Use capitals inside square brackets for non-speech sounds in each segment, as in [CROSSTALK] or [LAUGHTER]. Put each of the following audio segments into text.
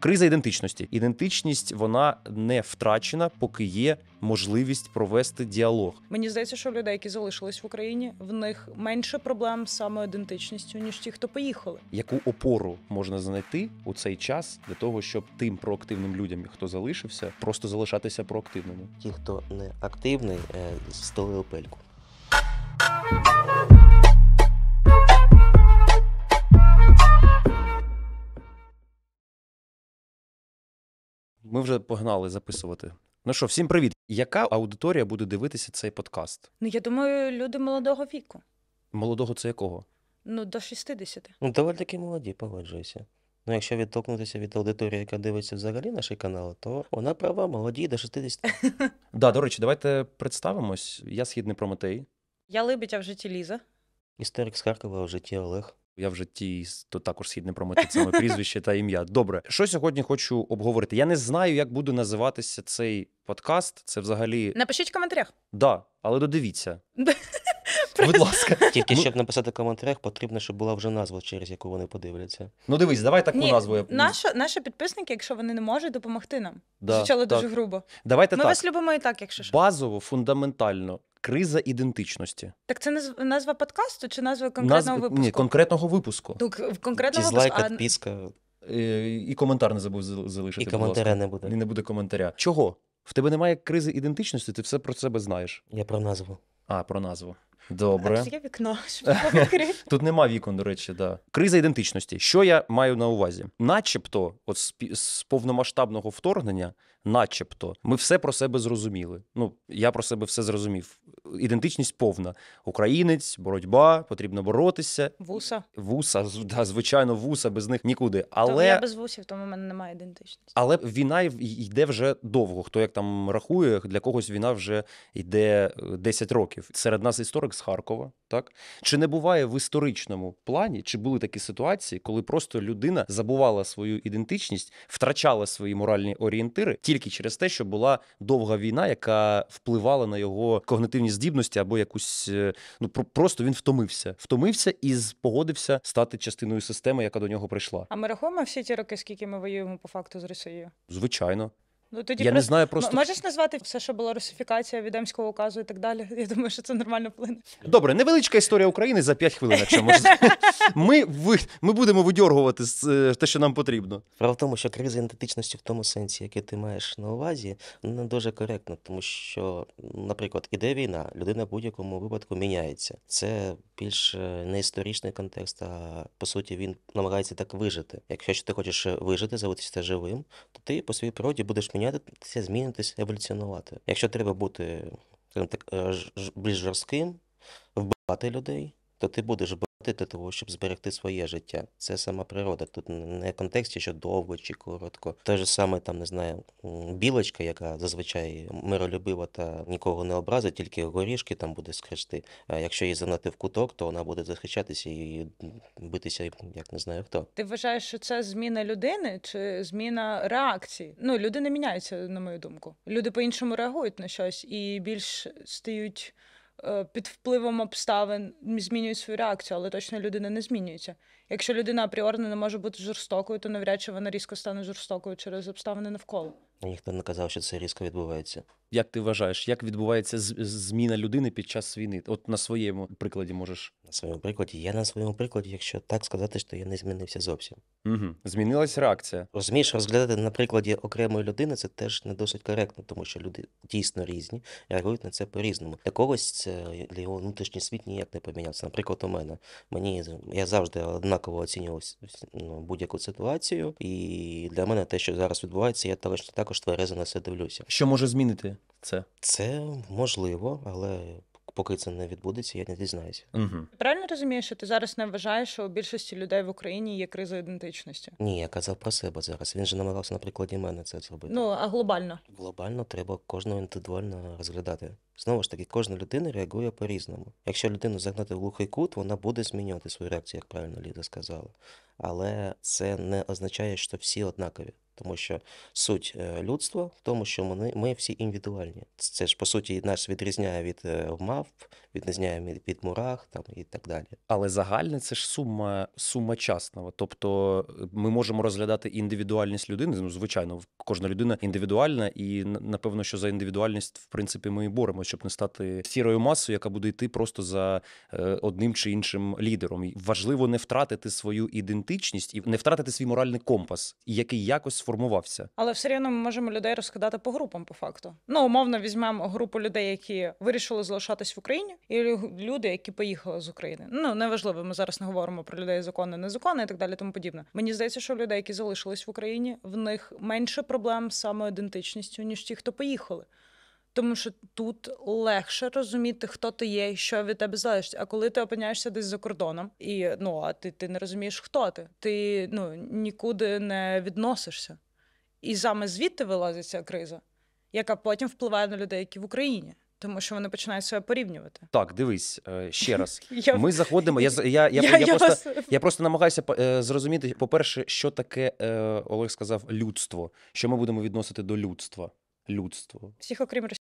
Криза ідентичності. Ідентичність вона не втрачена, поки є можливість провести діалог. Мені здається, що людей, які залишились в Україні, в них менше проблем з самоідентичністю, ніж ті, хто поїхали. Яку опору можна знайти у цей час для того, щоб тим проактивним людям, хто залишився, просто залишатися проактивними? Ті, хто не активний, е, столили пельку. Ми вже погнали записувати. Ну що, всім привіт. Яка аудиторія буде дивитися цей подкаст? Ну, я думаю, люди молодого віку. Молодого це якого? Ну, до 60. Ну, доволі таки молоді, погоджуюся. Ну, якщо відтокнутися від аудиторії, яка дивиться взагалі наші канали, то вона права, молоді до 60. [LAUGHS] Да, до речі, давайте представимось. Я східний Прометей. Я Либітя в житті Ліза. Історик з Харкова в житті Олег. Я в житті то також схід не промотив саме прізвище та ім'я. Добре, що сьогодні хочу обговорити. Я не знаю, як буде називатися цей подкаст. Це взагалі напишіть в коментарях. Да, але додивіться. Будь ласка, тільки ну щоб написати коментарях, потрібно, щоб була вже назва, через яку вони подивляться. Ну дивись, давай таку Ні, назву. наша наші підписники, якщо вони не можуть, допомогти нам. Звучало так. дуже грубо. Давайте Ми так. вас любимо і так, якщо що. базово, фундаментально. Криза ідентичності. Так це назва подкасту чи назва конкретного назва, випуску? Ні, конкретного випуску. Так, конкретного Дізлайк, випуску. підписка. Е, і коментар не забув залишити. І коментаря не буде. І не буде коментаря. Чого? В тебе немає кризи ідентичності, ти все про себе знаєш. Я про назву. А, про назву. Добре. А чи є вікно, [LAUGHS] щоб [LAUGHS] відкрив? Тут нема вікон, до речі, да. Криза ідентичності. Що я маю на увазі? Начебто, от з, з повномасштабного вторгнення, начебто, ми все про себе зрозуміли. Ну, я про себе все зрозумів. Ідентичність повна. Українець, боротьба, потрібно боротися. Вуса. Вуса, да, звичайно, вуса, без них нікуди. Але Тому я без вусів, тому в мене немає ідентичності. Але війна йде вже довго. Хто як там рахує, для когось війна вже йде 10 е, років. Серед нас історик з Харкова, так чи не буває в історичному плані, чи були такі ситуації, коли просто людина забувала свою ідентичність, втрачала свої моральні орієнтири тільки через те, що була довга війна, яка впливала на його когнитивні здібності або якусь е, ну просто він втомився, втомився і погодився стати частиною системи, яка до нього прийшла. А ми рахуємо всі ті роки, скільки ми воюємо по факту з Росією? Звичайно. Ну тоді я просто... не знаю просто можеш назвати все, що була русифікація відемського указу і так далі. [LAUGHS] Я думаю, що це нормально вплине. Добре, невеличка історія України за 5 хвилин. Якщо можна [LAUGHS] ми ви... ми будемо видьоргувати е, те, що нам потрібно. Право в тому, що криза ідентичності в тому сенсі, який ти маєш на увазі, не дуже коректно, тому що, наприклад, іде війна, людина в будь-якому випадку міняється. Це більш е, не історичний контекст, а по суті він намагається так вижити. Якщо ти хочеш вижити, залишитися живим, то ти по своїй природі будеш мінятися змінятися, змінитися, тобто, еволюціонувати. Якщо треба бути так, е, більш жорстким, вбивати людей, то ти будеш для того, щоб зберегти своє життя. Це сама природа. Тут не в контексті, що довго чи коротко. Те ж саме там не знаю, білочка, яка зазвичай миролюбива та нікого не образить, тільки горішки там буде скрести. А якщо її занати в куток, то вона буде захищатися і битися, як не знаю хто. Ти вважаєш, що це зміна людини чи зміна реакції? Ну люди не міняються, на мою думку. Люди по іншому реагують на щось і більш стають. Е, під впливом обставин змінюють свою реакцію, але точно людина не змінюється. Якщо людина апріорно не може бути жорстокою, то навряд чи вона різко стане жорстокою через обставини навколо. Ніхто не казав, що це різко відбувається. Як ти вважаєш, як відбувається зміна людини під час війни? От на своєму прикладі можеш на своєму прикладі. Я на своєму прикладі, якщо так сказати, що я не змінився зовсім. Угу. Змінилась реакція. Розумієш, розглядати на прикладі окремої людини це теж не досить коректно, тому що люди дійсно різні, реагують на це по-різному. Для когось це для його внутрішній світ ніяк не помінявся. Наприклад, у мене мені я завжди однаково оцінював ну, будь-яку ситуацію, і для мене те, що зараз відбувається, я також також тверезо на це дивлюся. Що може змінити? це? Це можливо, але поки це не відбудеться, я не дізнаюся. Угу. Правильно розумієш, що ти зараз не вважаєш, що у більшості людей в Україні є криза ідентичності? Ні, я казав про себе зараз. Він же намагався на прикладі мене це зробити. Ну а глобально глобально треба кожного індивідуально розглядати. Знову ж таки, кожна людина реагує по-різному. Якщо людину загнати в глухий кут, вона буде змінювати свою реакцію, як правильно Ліда сказала. Але це не означає, що всі однакові тому що суть е, людства в тому, що ми, ми всі індивідуальні. Це ж по суті нас відрізняє від е, мав, відрізняє від мурах там і так далі. Але загальне це ж сума сума частного. Тобто е, ми можемо розглядати індивідуальність людини. Ну, звичайно, кожна людина індивідуальна, і напевно, що за індивідуальність в принципі ми і боремо, щоб не стати сірою масою, яка буде йти просто за одним чи іншим лідером. Важливо не втратити свою ідентичність і не втратити свій моральний компас, який якось сформувався. Але все рівно ми можемо людей розкидати по групам, по факту. Ну, умовно візьмемо групу людей, які вирішили залишатись в Україні, і люди, які поїхали з України. Ну неважливо, ми зараз не говоримо про людей законно, незаконно і так далі. Тому подібне. Мені здається, що людей, які залишились в Україні, в них менше проблем з самоідентичністю, ніж ті, хто поїхали тому що тут легше розуміти, хто ти є, і що від тебе залежить. А коли ти опиняєшся десь за кордоном, і ну а ти, ти не розумієш, хто ти, ти ну нікуди не відносишся. І саме звідти вилазить ця криза, яка потім впливає на людей, які в Україні. Тому що вони починають себе порівнювати. Так, дивись е, ще раз. [LAUGHS] Ми заходимо. Я я, я, я, просто я просто намагаюся е, зрозуміти, по-перше, що таке е, Олег сказав людство, що ми будемо відносити до людства людство. Всіх, окрім росіян.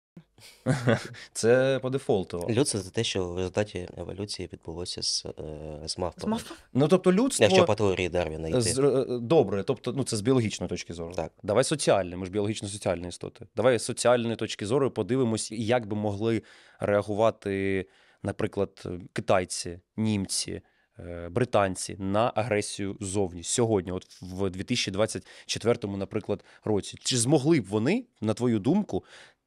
[LAUGHS] Це по дефолту. Людство це те, що в результаті еволюції відбулося з е, з мавпами. З Ну тобто людство... Якщо по теорії Дарвіна йти. З, е, е, добре, тобто ну це з біологічної точки зору. Так. Давай соціальне, ми ж біологічно-соціальні істоти. Давай з соціальної точки зору подивимось, як би могли реагувати, наприклад, китайці, німці. Е, британці на агресію зовні сьогодні, от в 2024, наприклад, році, чи змогли б вони, на твою думку,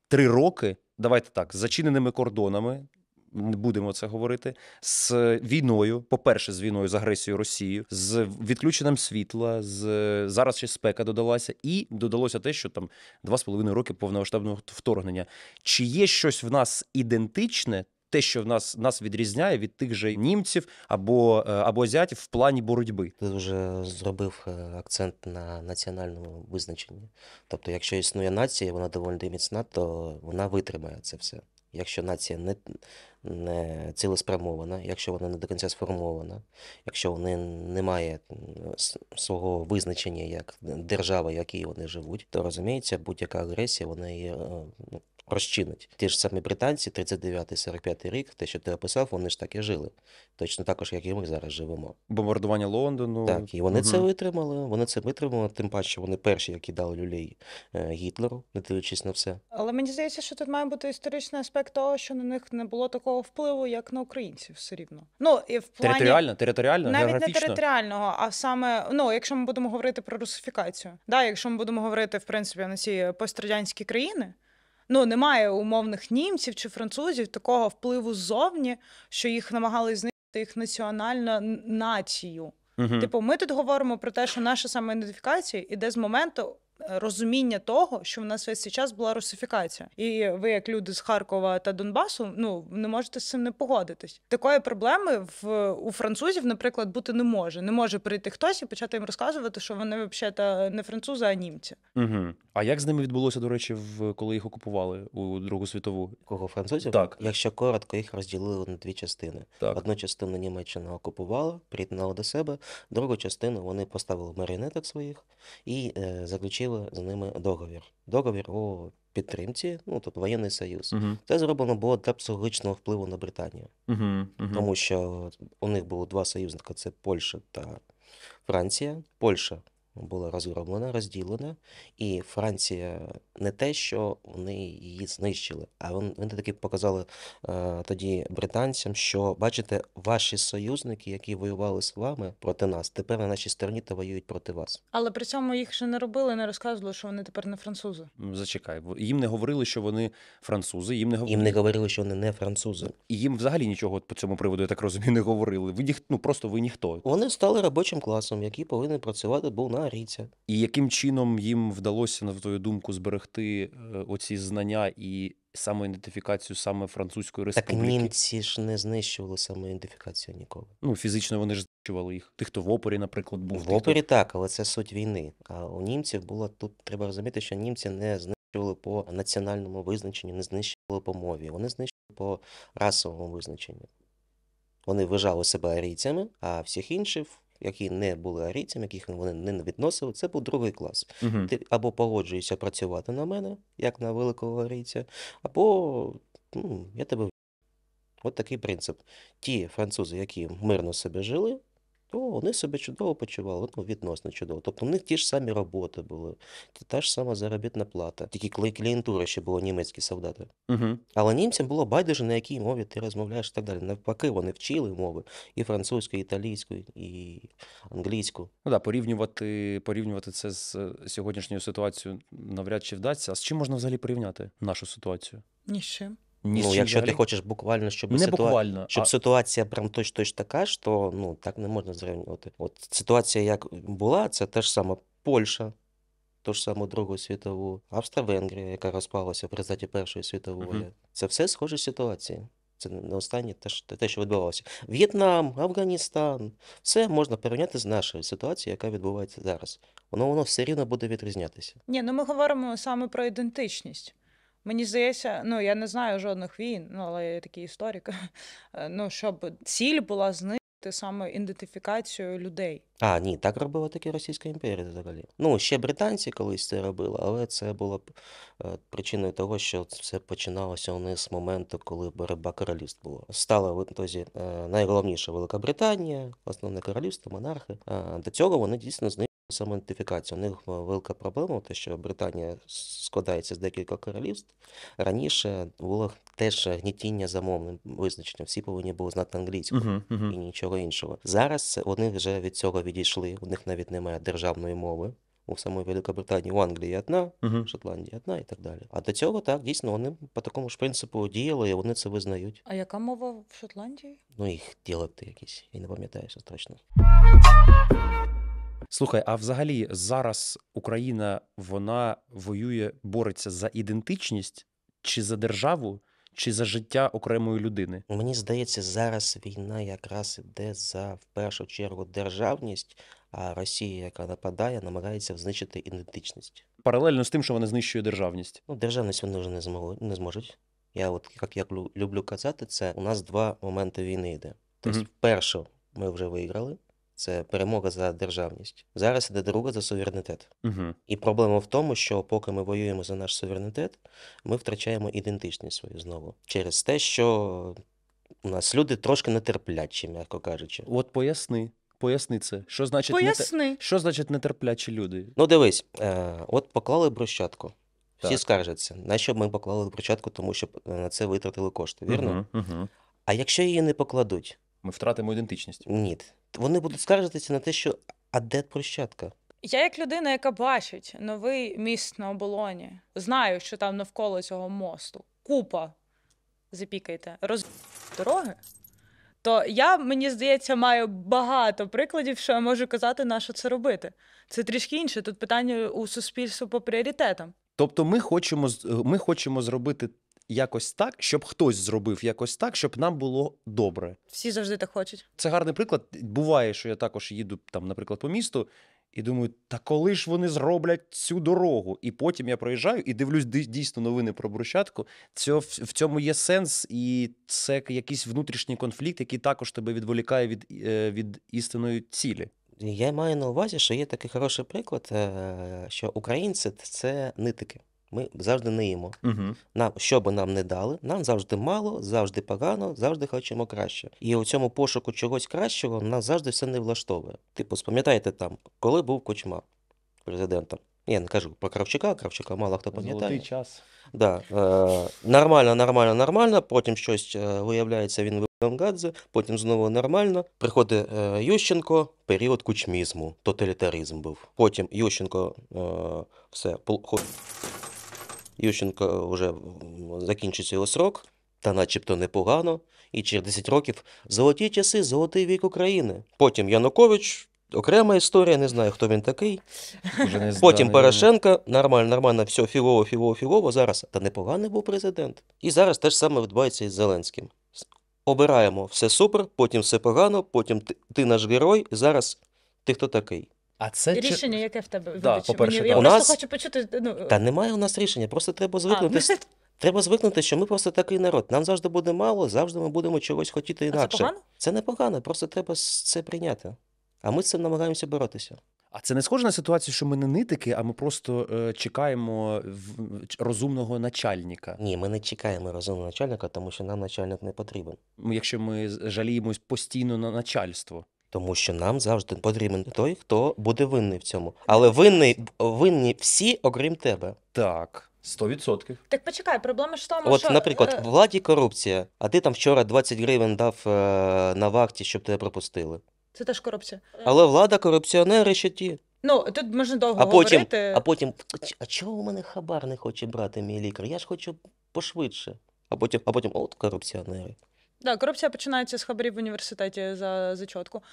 три роки давайте так з зачиненими кордонами? Не будемо це говорити з війною. По перше, з війною з агресією Росії, з відключенням світла, з зараз ще спека додалася, і додалося те, що там два з половиною роки повномасштабного вторгнення. Чи є щось в нас ідентичне те, що в нас нас відрізняє від тих же німців або е, або азіатів в плані боротьби. Ти вже зробив е, акцент на національному визначенні. Тобто, якщо існує нація, вона доволі міцна, то вона витримає це все. Якщо нація не не цілеспрямована, якщо вона не до кінця сформована, якщо вони не має е, свого визначення як держава, в якій вони живуть, то розуміється, будь-яка агресія вона є розчинить. Ті ж самі британці, 39-45 рік, те, що ти описав, вони ж так і жили. Точно також, як і ми зараз живемо. Бомбардування Лондону. Так, і вони угу. це витримали. Вони це витримали, тим паче вони перші, які дали люлей е, Гітлеру, не дивлячись на все. Але мені здається, що тут має бути історичний аспект того, що на них не було такого впливу, як на українців, все рівно. Ну і в плані... територіально, територіально, навіть географічно. не територіального, а саме ну, якщо ми будемо говорити про русифікацію, да, якщо ми будемо говорити в принципі на ці пострадянські країни ну немає умовних німців чи французів такого впливу ззовні, що їх намагалися знищити їх національну націю. Угу. Типу, ми тут говоримо про те, що наша самоідентифікація іде з моменту розуміння того, що в нас весь цей час була русифікація, і ви, як люди з Харкова та Донбасу, ну не можете з цим не погодитись. Такої проблеми в у французів, наприклад, бути не може. Не може прийти хтось і почати їм розказувати, що вони взагалі не французи, а німці. Угу. А як з ними відбулося до речі, в коли їх окупували у Другу світову? Кого французів? Так, якщо коротко, їх розділили на дві частини. Так. Одну частину Німеччина окупувала, приєднала до себе. Другу частину вони поставили маріонеток своїх і е, заключили уклали з ними договір. Договір у підтримці, ну тобто воєнний союз. Uh-huh. Це зроблено було для психологічного впливу на Британію, uh-huh. Uh-huh. тому що у них було два союзника: це Польща та Франція. Польща була розроблена, розділена, і Франція не те, що вони її знищили, а вони таки показали е, тоді британцям, що бачите, ваші союзники, які воювали з вами проти нас, тепер на нашій стороні та воюють проти вас. Але при цьому їх ще не робили, не розказували, що вони тепер не французи. Зачекай, їм не говорили, що вони французи. Їм не говорили, їм не говорили, що вони не французи. І їм взагалі нічого по цьому приводу я так розумію, не говорили. Ви ніхто ну, просто ви ніхто. Вони стали робочим класом, які повинні працювати був на ріця. І яким чином їм вдалося, на твою думку, зберегти е, оці знання і самоідентифікацію саме французької республіки? Так німці ж не знищували самоідентифікацію ніколи. Ну фізично вони ж знищували їх. Тих, хто в опорі, наприклад, був в опорі, хто... так, але це суть війни. А у німців було тут треба розуміти, що німці не знищували по національному визначенню, не знищували по мові. Вони знищували по расовому визначенню. Вони вважали себе арійцями, а всіх інших які не були арійцями, яких вони не відносили, це був другий клас. Угу. Ти або погоджуєшся працювати на мене, як на великого арійця, або ну, я тебе От такий принцип. Ті французи, які мирно себе жили, то вони себе чудово почували, ну, відносно чудово. Тобто в них ті ж самі роботи були, та ж сама заробітна плата. Тільки клієнтура ще були німецькі солдати. Угу. Але німцям було байдуже, на якій мові ти розмовляєш і так далі. Навпаки, вони вчили мови і французьку, і італійську, і англійську. Ну так, порівнювати порівнювати це з е, сьогоднішньою ситуацією навряд чи вдасться. А з чим можна взагалі порівняти нашу ситуацію? Ні з чим. Ні ну, якщо ти хочеш буквально, щоб не ситуа... буквально, щоб а... ситуація прям точно точно така, що ну так не можна зрівнювати. От ситуація, як була, це те ж саме Польща, ту ж саму Другу світову, Австро-Венгрія, яка розпалася в результаті Першої світової. Uh Це все схожі ситуації. Це не останнє те, те, що відбувалося. В'єтнам, Афганістан, все можна порівняти з нашою ситуацією, яка відбувається зараз. Воно воно все рівно буде відрізнятися. Ні, ну ми говоримо саме про ідентичність. Мені здається, ну я не знаю жодних війн, ну але я такий історик. [LAUGHS] Е, ну щоб ціль була знищити саме ідентифікацію людей. А ні, так робила таки Російська імперія взагалі. Ну ще британці колись це робили, але це було е, причиною того, що це починалося у з моменту, коли боротьба королівств була. Стала в ітозі е, найголовніша Велика Британія, основне королівство, монархи. До цього вони дійсно знищили Самоідентифікація. У них е, велика проблема, те, що Британія складається з декілька королівств. Раніше було теж гнітіння за мовним визначенням. Всі повинні були знати англійську uh-huh, uh-huh. і нічого іншого. Зараз вони вже від цього відійшли. У них навіть немає державної мови. У самої Великобританії, у Англії одна, uh-huh. Шотландії одна і так далі. А до цього так дійсно вони по такому ж принципу діяли, і вони це визнають. А яка мова в Шотландії? Ну їх діалекти якісь, і не пам'ятаєш, що точно. Слухай, а взагалі зараз Україна вона воює, бореться за ідентичність чи за державу, чи за життя окремої людини? Мені здається, зараз війна якраз іде за в першу чергу державність. А Росія, яка нападає, намагається знищити ідентичність паралельно з тим, що вони знищують державність. Ну державність вони вже не змогли, не зможуть. Я от як я люблю казати, це у нас два моменти війни йде. Тобто, угу. перше, ми вже виграли це перемога за державність. Зараз іде друга за суверенітет. Угу. І проблема в тому, що поки ми воюємо за наш суверенітет, ми втрачаємо ідентичність свою знову через те, що у нас люди трошки нетерплячі, м'яко кажучи. От поясни, поясни це. Що значить Поясни. нете- Що значить нетерплячі люди? Ну, дивись, е, от поклали брусчатку. Всі Так. скаржаться, на що б ми поклали брусчатку, тому що е, на це витратили кошти, вірно? Угу, угу. А якщо її не покладуть? Ми втратимо ідентичність. Ні вони будуть скаржитися на те, що а де площадка? Я, як людина, яка бачить новий міст на оболоні, знаю, що там навколо цього мосту купа запікайте, роз дороги. То я, мені здається, маю багато прикладів, що я можу казати, на що це робити. Це трішки інше. Тут питання у суспільства по пріоритетам. Тобто, ми хочемо ми хочемо зробити якось так, щоб хтось зробив якось так, щоб нам було добре. Всі завжди так хочуть. Це гарний приклад. Буває, що я також їду там, наприклад, по місту. І думаю, та коли ж вони зроблять цю дорогу? І потім я проїжджаю і дивлюсь дійсно новини про брусчатку. Це, в цьому є сенс, і це якийсь внутрішній конфлікт, який також тебе відволікає від е, від істинної цілі. Я маю на увазі, що є такий хороший приклад, е, що українці це нитики. Ми завжди не їмо. Угу. Нам що би нам не дали, нам завжди мало, завжди погано, завжди хочемо краще. І у цьому пошуку чогось кращого нас завжди все не влаштовує. Типу, спам'ятаєте там, коли був кучма президентом? Я не кажу про Кравчука, Кравчука мало хто пам'ятає. Золотий час. Да, е, Нормально, нормально, нормально. Потім щось е, виявляється, він Гонгадзе, потім знову нормально. Приходить е, Ющенко, період кучмізму, тоталітаризм був. Потім Ющенко е, все. Пол... Ющенко е, вже закінчиться його срок, та начебто непогано, і через 10 років золоті часи, золотий вік України. Потім Янукович. Окрема історія, не знаю, хто він такий. Уже не Потім Порошенка, нормально, нормально, все філово, філово, філово. Зараз та непоганий був президент. І зараз те ж саме відбувається із Зеленським. Обираємо все супер, потім все погано, потім ти, ти наш герой. Зараз ти хто такий. А це рішення, яке в тебе да, по-перше, мені, Я просто нас... хочу почути. Ну... Та немає у нас рішення, просто треба звикнути. А, [LAUGHS] треба звикнути, що ми просто такий народ. Нам завжди буде мало, завжди ми будемо чогось хотіти інакше. Це погано? Це не просто треба це прийняти. А ми з цим намагаємося боротися. А це не схоже на ситуацію, що ми не нитики, а ми просто е, чекаємо розумного начальника. Ні, ми не чекаємо розумного начальника, тому що нам начальник не потрібен. Якщо ми жаліємось постійно на начальство тому що нам завжди потрібен той, хто буде винний в цьому. Але винний винні всі, окрім тебе. Так. Сто відсотків. Так почекай, проблема ж в тому, От, що... От, наприклад, е, владі корупція, а ти там вчора 20 гривень дав е, на вахті, щоб тебе пропустили. Це теж корупція. Але влада корупціонери ще ті. Ну, тут можна довго а говорити. а потім, а чого у мене хабар не хоче брати мій лікар? Я ж хочу пошвидше. А потім, а потім от корупціонери. Да, корупція починається з хабарів в університеті за зачотку.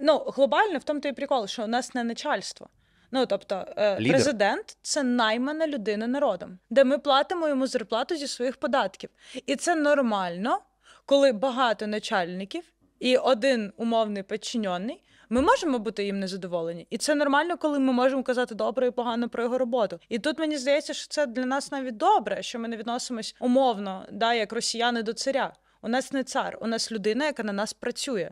Ну, глобально в тому то і прикол, що у нас не начальство. Ну, тобто, е, Лідер. президент це наймана людина народом, де ми платимо йому зарплату зі своїх податків. І це нормально, коли багато начальників і один умовний підчинений, ми можемо бути їм незадоволені, і це нормально, коли ми можемо казати добре і погано про його роботу. І тут мені здається, що це для нас навіть добре, що ми не відносимось умовно, да, як росіяни до царя. У нас не цар, у нас людина, яка на нас працює.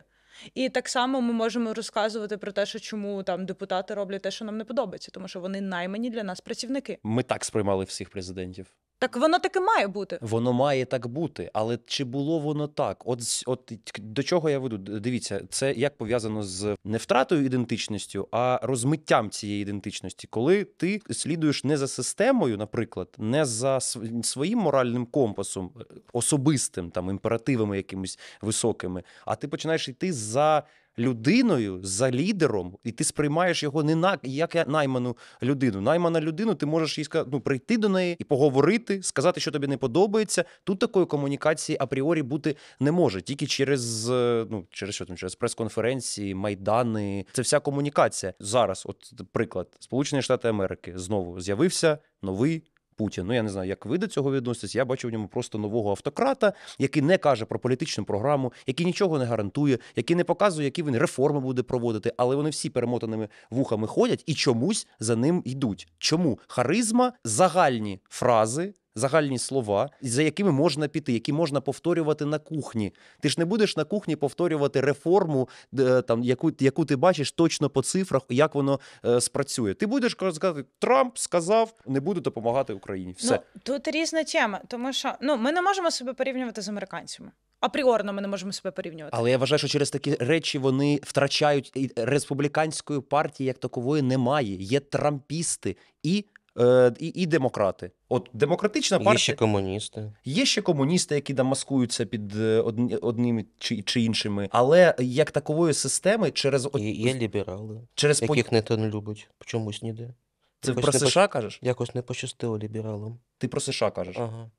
І так само ми можемо розказувати про те, що чому там депутати роблять те, що нам не подобається, тому що вони наймані для нас працівники. Ми так сприймали всіх президентів. Так воно таки має бути. Воно має так бути, але чи було воно так? От от до чого я веду? Дивіться, це як пов'язано з не втратою ідентичністю, а розмиттям цієї ідентичності, коли ти слідуєш не за системою, наприклад, не за своїм моральним компасом, е, особистим там імперативами якимись високими, а ти починаєш йти за людиною за лідером, і ти сприймаєш його не на як я найману людину. Наймана людину, ти можеш їй сказати, ну, прийти до неї і поговорити, сказати, що тобі не подобається. Тут такої комунікації апріорі бути не може. Тільки через е, ну через що там, через прес-конференції, майдани. Це вся комунікація зараз. От приклад Сполучені Штати Америки знову з'явився новий Путін. Ну я не знаю, як ви до цього відноситесь. Я бачу в ньому просто нового автократа, який не каже про політичну програму, який нічого не гарантує, який не показує, які він реформи буде проводити, але вони всі перемотаними вухами ходять і чомусь за ним йдуть. Чому харизма загальні фрази? загальні слова, за якими можна піти, які можна повторювати на кухні. Ти ж не будеш на кухні повторювати реформу, е, там яку яку ти бачиш точно по цифрах, як воно е, спрацює. Ти будеш казати, Трамп сказав, не буду допомагати Україні. Все ну, тут різна тема, тому що ну ми не можемо себе порівнювати з американцями. Апріорно ми не можемо себе порівнювати. Але я вважаю, що через такі речі вони втрачають республіканської партії як такової немає. Є трампісти і Е, і і демократи. От демократична партія. Є ще комуністи. Є ще комуністи, які там маскуються під е, одні, одними чи чи іншими. Але як такової системи через є, є ліберали, через яких по... не не любить. Чомусь ніде. Це якось про США по... кажеш? Якось не пощастило лібералам. Ти про США кажеш? Ага.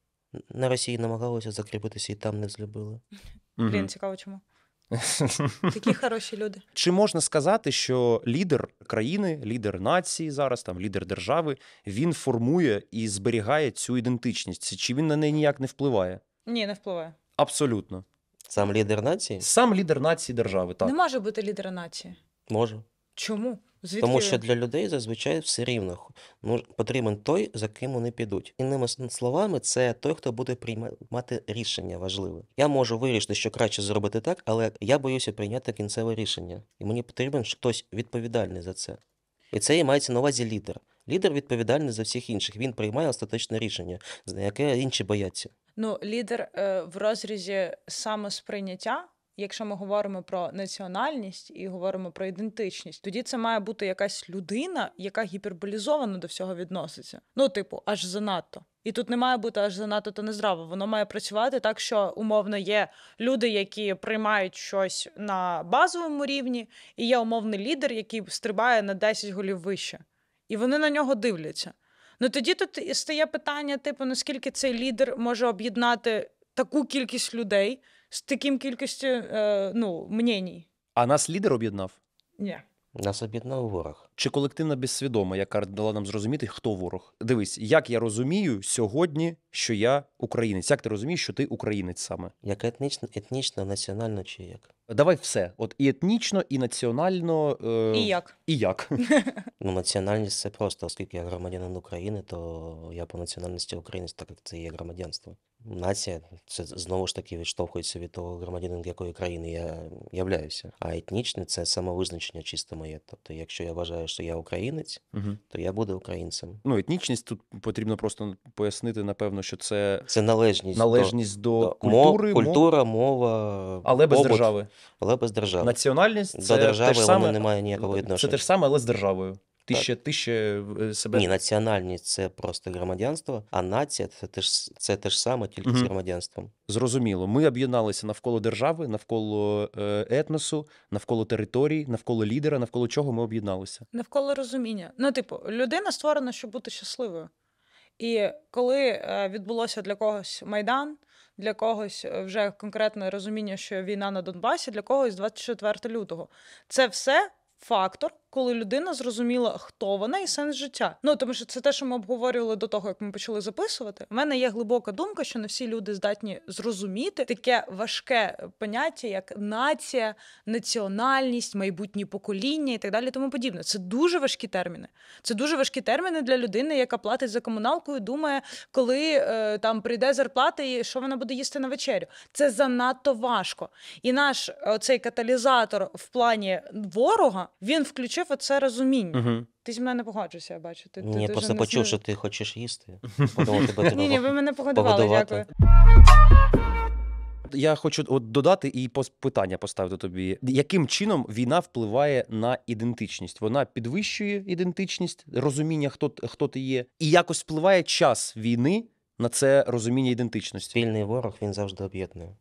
На Росії намагалися закріпитися і там не злюбили. Блін, цікаво, чому. [LAUGHS] Такі хороші люди. Чи можна сказати, що лідер країни, лідер нації зараз, там лідер держави, він формує і зберігає цю ідентичність? Чи він на неї ніяк не впливає? Ні, не впливає. Абсолютно. Сам лідер нації? Сам лідер нації держави, так. Не може бути лідер нації. Може. Чому? Звідки? Тому що для людей зазвичай все рівно ну, потрібен той, за ким вони підуть. Інними словами, це той, хто буде приймати рішення важливе. Я можу вирішити, що краще зробити так, але я боюся прийняти кінцеве рішення, і мені потрібен хтось відповідальний за це. І це і мається на увазі лідер. Лідер відповідальний за всіх інших. Він приймає остаточне рішення, яке інші бояться. Ну, лідер е, в розрізі самосприйняття Якщо ми говоримо про національність і говоримо про ідентичність, тоді це має бути якась людина, яка гіперболізовано до всього відноситься. Ну, типу, аж занадто. І тут не має бути аж занадто та нездраво. Воно має працювати так, що умовно є люди, які приймають щось на базовому рівні, і є умовний лідер, який стрибає на 10 голів вище, і вони на нього дивляться. Ну тоді тут і стає питання: типу, наскільки цей лідер може об'єднати таку кількість людей з таким кількістю е, э, ну, мненій. А нас лідер об'єднав? Ні. Нас об'єднав ворог. Чи колективна безсвідома, яка дала нам зрозуміти, хто ворог? Дивись, як я розумію сьогодні, що я українець. Як ти розумієш, що ти українець саме? Як етнічно, етнічно, національно чи як? Давай все. От і етнічно, і національно. Е... І як? І як? [LAUGHS] Ну, національність це просто, оскільки я громадянин України, то я по національності українець, так як це є громадянство. Нація це знову ж таки відштовхується від того громадянин, якої країни я являюся. А етнічне це самовизначення чисто моє. Тобто, якщо я вважаю, що я українець, угу. то я буду українцем. Ну етнічність тут потрібно просто пояснити. Напевно, що це це належність належність до, до культури, мов, культура, мова, але без побут, держави, але без держави. Національність це до держави. Те саме, воно ніякого відношення. Це те ж саме, але з державою. Ти ще ти ще себе. Ні, національність це просто громадянство, а нація це теж це теж саме, тільки угу. з громадянством. Зрозуміло. Ми об'єдналися навколо держави, навколо е, етносу, навколо території, навколо лідера, навколо чого ми об'єдналися. Навколо розуміння. Ну, типу, людина створена, щоб бути щасливою. І коли е, відбулося для когось майдан, для когось е, вже конкретне розуміння, що війна на Донбасі, для когось 24 лютого, це все фактор коли людина зрозуміла, хто вона і сенс життя. Ну тому що це те, що ми обговорювали до того, як ми почали записувати. У мене є глибока думка, що не всі люди здатні зрозуміти таке важке поняття, як нація, національність, майбутні покоління і так далі. Тому подібне. Це дуже важкі терміни. Це дуже важкі терміни для людини, яка платить за комуналку і думає, коли е, там прийде зарплата і що вона буде їсти на вечерю. Це занадто важко. І наш е, оцей каталізатор в плані ворога він включив відчув оце розуміння. Угу. Ти зі мною не погоджуєшся, я бачу. Ти, Ні, ти я просто не почув, що ти хочеш їсти. [LAUGHS] Ні, ні, ви мене погодували, дякую. Я хочу додати і питання поставити тобі. Яким чином війна впливає на ідентичність? Вона підвищує ідентичність, розуміння, хто, хто ти є, і якось впливає час війни на це розуміння ідентичності. Спільний ворог він завжди об'єднує.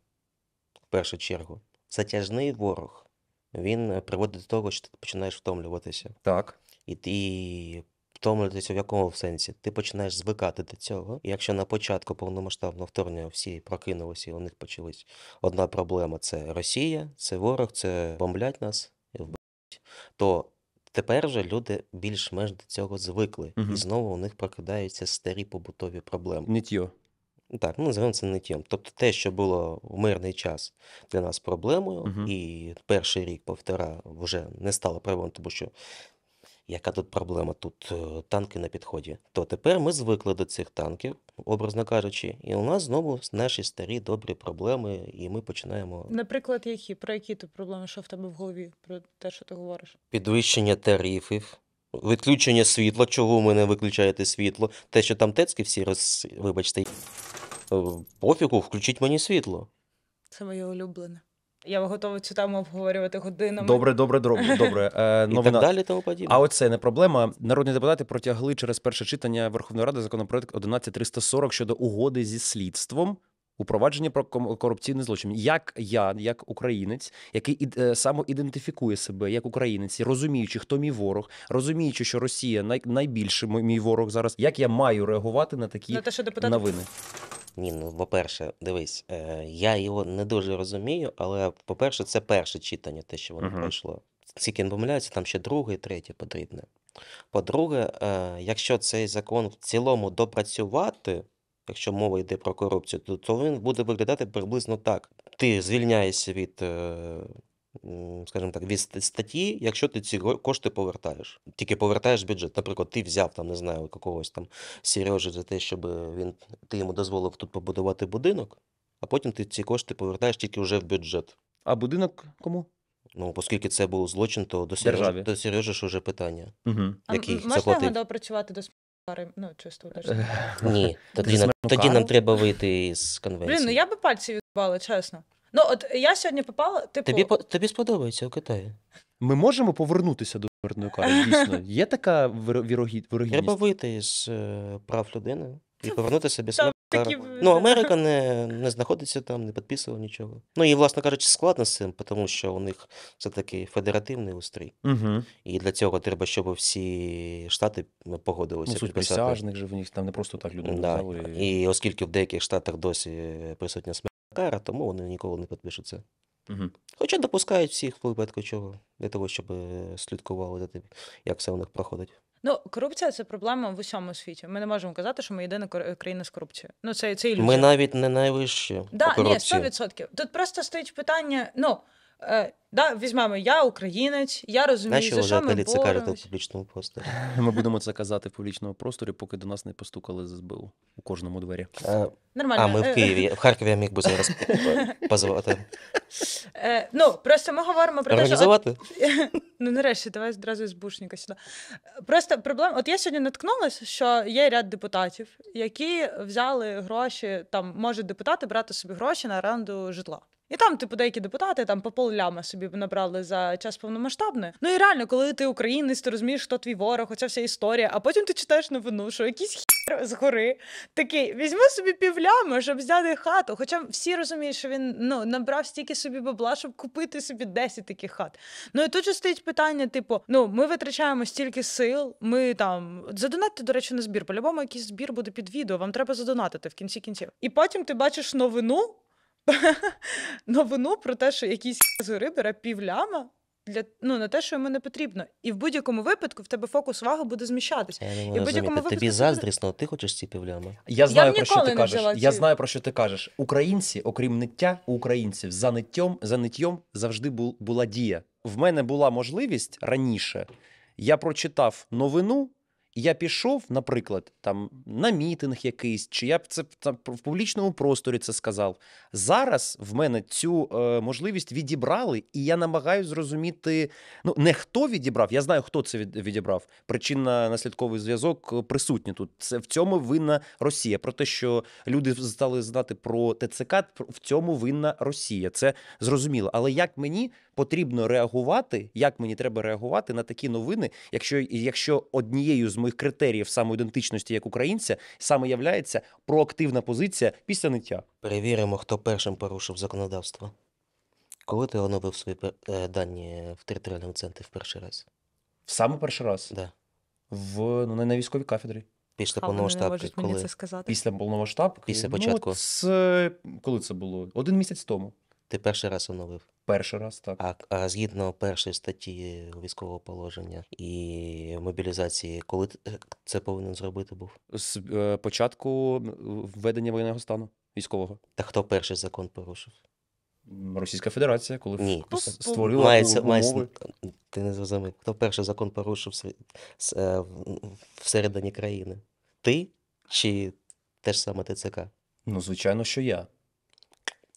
В першу чергу. Затяжний ворог він е, приводить до того, що ти починаєш втомлюватися. Так. І ти втомлюватися в якому сенсі? Ти починаєш звикати до цього. І якщо на початку повномасштабного вторгнення всі прокинулися, і у них почалась одна проблема: це Росія, це ворог, це бомблять нас і вбивають, то тепер же люди більш-менш до цього звикли, угу. і знову у них прокидаються старі побутові проблеми. Нітьо. Ну так, ну загалом це не тім. Тобто те, що було в мирний час для нас проблемою, угу. і перший рік півтора вже не стало проблемою, тому що яка тут проблема? Тут е, танки на підході. То тепер ми звикли до цих танків, образно кажучи, і у нас знову наші старі добрі проблеми, і ми починаємо. Наприклад, які про які ти проблеми, що в тебе в голові, про те, що ти говориш? Підвищення тарифів. Відключення світла, чого ви не виключаєте світло? Те, що там тецьки всі роз... вибачте пофігу, включіть мені світло. Це моє улюблене. Я готова цю тему обговорювати годинами. Добре, добре, добре. добре. Е, [LAUGHS] новина. І так далі того подібне. А оце не проблема. Народні депутати протягли через перше читання Верховної Ради законопроект 11340 щодо угоди зі слідством. Упровадження про корупційний злочин. Як я, як українець, який е, самоідентифікує себе як українець, розуміючи, хто мій ворог, розуміючи, що Росія най, найбільший мій ворог зараз, як я маю реагувати на такі на те, що депутат... новини? Ні, ну по-перше, дивись, е, я його не дуже розумію, але по-перше, це перше читання, те, що воно uh -huh. пройшло. Скільки не помиляються, там ще друге і третє потрібне. По-друге, е, якщо цей закон в цілому допрацювати, якщо мова йде про корупцію, то, то він буде виглядати приблизно так. Ти звільняєшся від е, скажімо так, від статті, якщо ти ці кошти повертаєш, тільки повертаєш бюджет. Наприклад, ти взяв там, не знаю, якогось там Сережі за те, щоб він ти йому дозволив тут побудувати будинок, а потім ти ці кошти повертаєш тільки вже в бюджет. А будинок кому? Ну, оскільки це був злочин, то до Сережі, до Сережі ж уже питання. Угу. Який а можна його допрацювати до Пари, ну чисто Ні, [LAUGHS] тоді нам, тоді нам треба вийти з конвенції. Блін, ну я би пальці відбала, чесно. Ну от я сьогодні попала, типу. Тобі тобі сподобається у Китаї. Ми можемо повернутися до смертної кари. Дійсно, [LAUGHS] є така вірогідність? Треба вийти з е, прав людини і повернутися без смертної такі... Ну, Америка не не знаходиться там, не підписувала нічого. Ну і, власне кажучи, складно з цим, тому що у них це такий федеративний устрій. Угу. І для цього треба, щоб всі штати ну, погодилися. Ну, суть підписати. присяжних же в них там не просто так люди. Да. І оскільки в деяких штатах досі е, присутня смерть кара, тому вони ніколи не підпишуться. Угу. Хоча допускають всіх в випадку чого, для того, щоб е, слідкували за тим, як все у них проходить. Ну, корупція це проблема в усьому світі. Ми не можемо казати, що ми єдина е, країна з корупцією. Ну це це ілюзія. Ми навіть не найвище. Да, по корупції. ні, 100%. Тут просто стоїть питання. Ну Е, да, Візьмемо, я українець, я розумію, Наші за що ми це кажете в публічному просторі. Ми будемо це казати в публічному просторі, поки до нас не постукали з СБУ у кожному двері. А, е, Нормально. А ми в е, е. Києві. В Харкові я міг би зараз позвати. Е, ну, просто ми говоримо про те, що... [LAUGHS] Ну, нарешті, давай одразу з бушника сюди. Просто проблема. От я сьогодні наткнулася, що є ряд депутатів, які взяли гроші, там можуть депутати брати собі гроші на оренду житла. І там, типу, деякі депутати там по поллями собі набрали за час повномасштабне. Ну і реально, коли ти українець, ти розумієш, хто твій ворог, оця вся історія, а потім ти читаєш новину, що якийсь хір з гори такий візьму собі півлями, щоб взяти хату. Хоча всі розуміють, що він ну набрав стільки собі бабла, щоб купити собі 10 таких хат. Ну і тут же стоїть питання: типу, ну ми витрачаємо стільки сил, ми там задонатьте, до речі, на збір. По-любому якийсь збір буде під відео. Вам треба задонатити в кінці кінців. І потім ти бачиш новину. [LAUGHS] новину про те, що якийсь з рибера півляма для ну на те, що йому не потрібно, і в будь-якому випадку в тебе фокус уваги буде зміщатися. Я не можу і в будь-якому розуміти. Тобі заздрісно, ти хочеш ці півлями. Я знаю б про що ти кажеш. взяла Я знаю про що ти кажеш. Українці, окрім ниття, у українців за ниттям, за ниттям завжди була дія. В мене була можливість раніше. Я прочитав новину, я пішов, наприклад, там на мітинг якийсь, чи я б це там в публічному просторі це сказав. Зараз в мене цю е, можливість відібрали, і я намагаюся зрозуміти. Ну не хто відібрав, я знаю, хто це відібрав. причина наслідковий зв'язок е, присутній тут. Це в цьому винна Росія. Про те, що люди стали знати про ТЦК, в цьому винна Росія. Це зрозуміло. Але як мені потрібно реагувати, як мені треба реагувати на такі новини, якщо якщо однією з моїх критеріїв самоідентичності як українця саме являється проактивна позиція після ниття. Перевіримо, хто першим порушив законодавство. Коли ти оновив свої е, дані в територіальному центрі в перший раз? В саме перший раз? Да. В ну, на військовій кафедрі. Після повномасштабки. Коли... Мені це сказати. Після повномасштабки? Після ну, початку. Ну, це... Коли це було? Один місяць тому. Ти перший раз оновив? Перший раз, так. А, а згідно першої статті військового положення і мобілізації, коли е, це повинен зробити був? З е, початку введення воєнного стану військового. Та хто перший закон порушив? Російська Федерація, коли Ні. створила мається, мається, ти не зрозумів. Хто перший закон порушив е, всередині країни? Ти чи те ж саме ТЦК? Ну, звичайно, що я.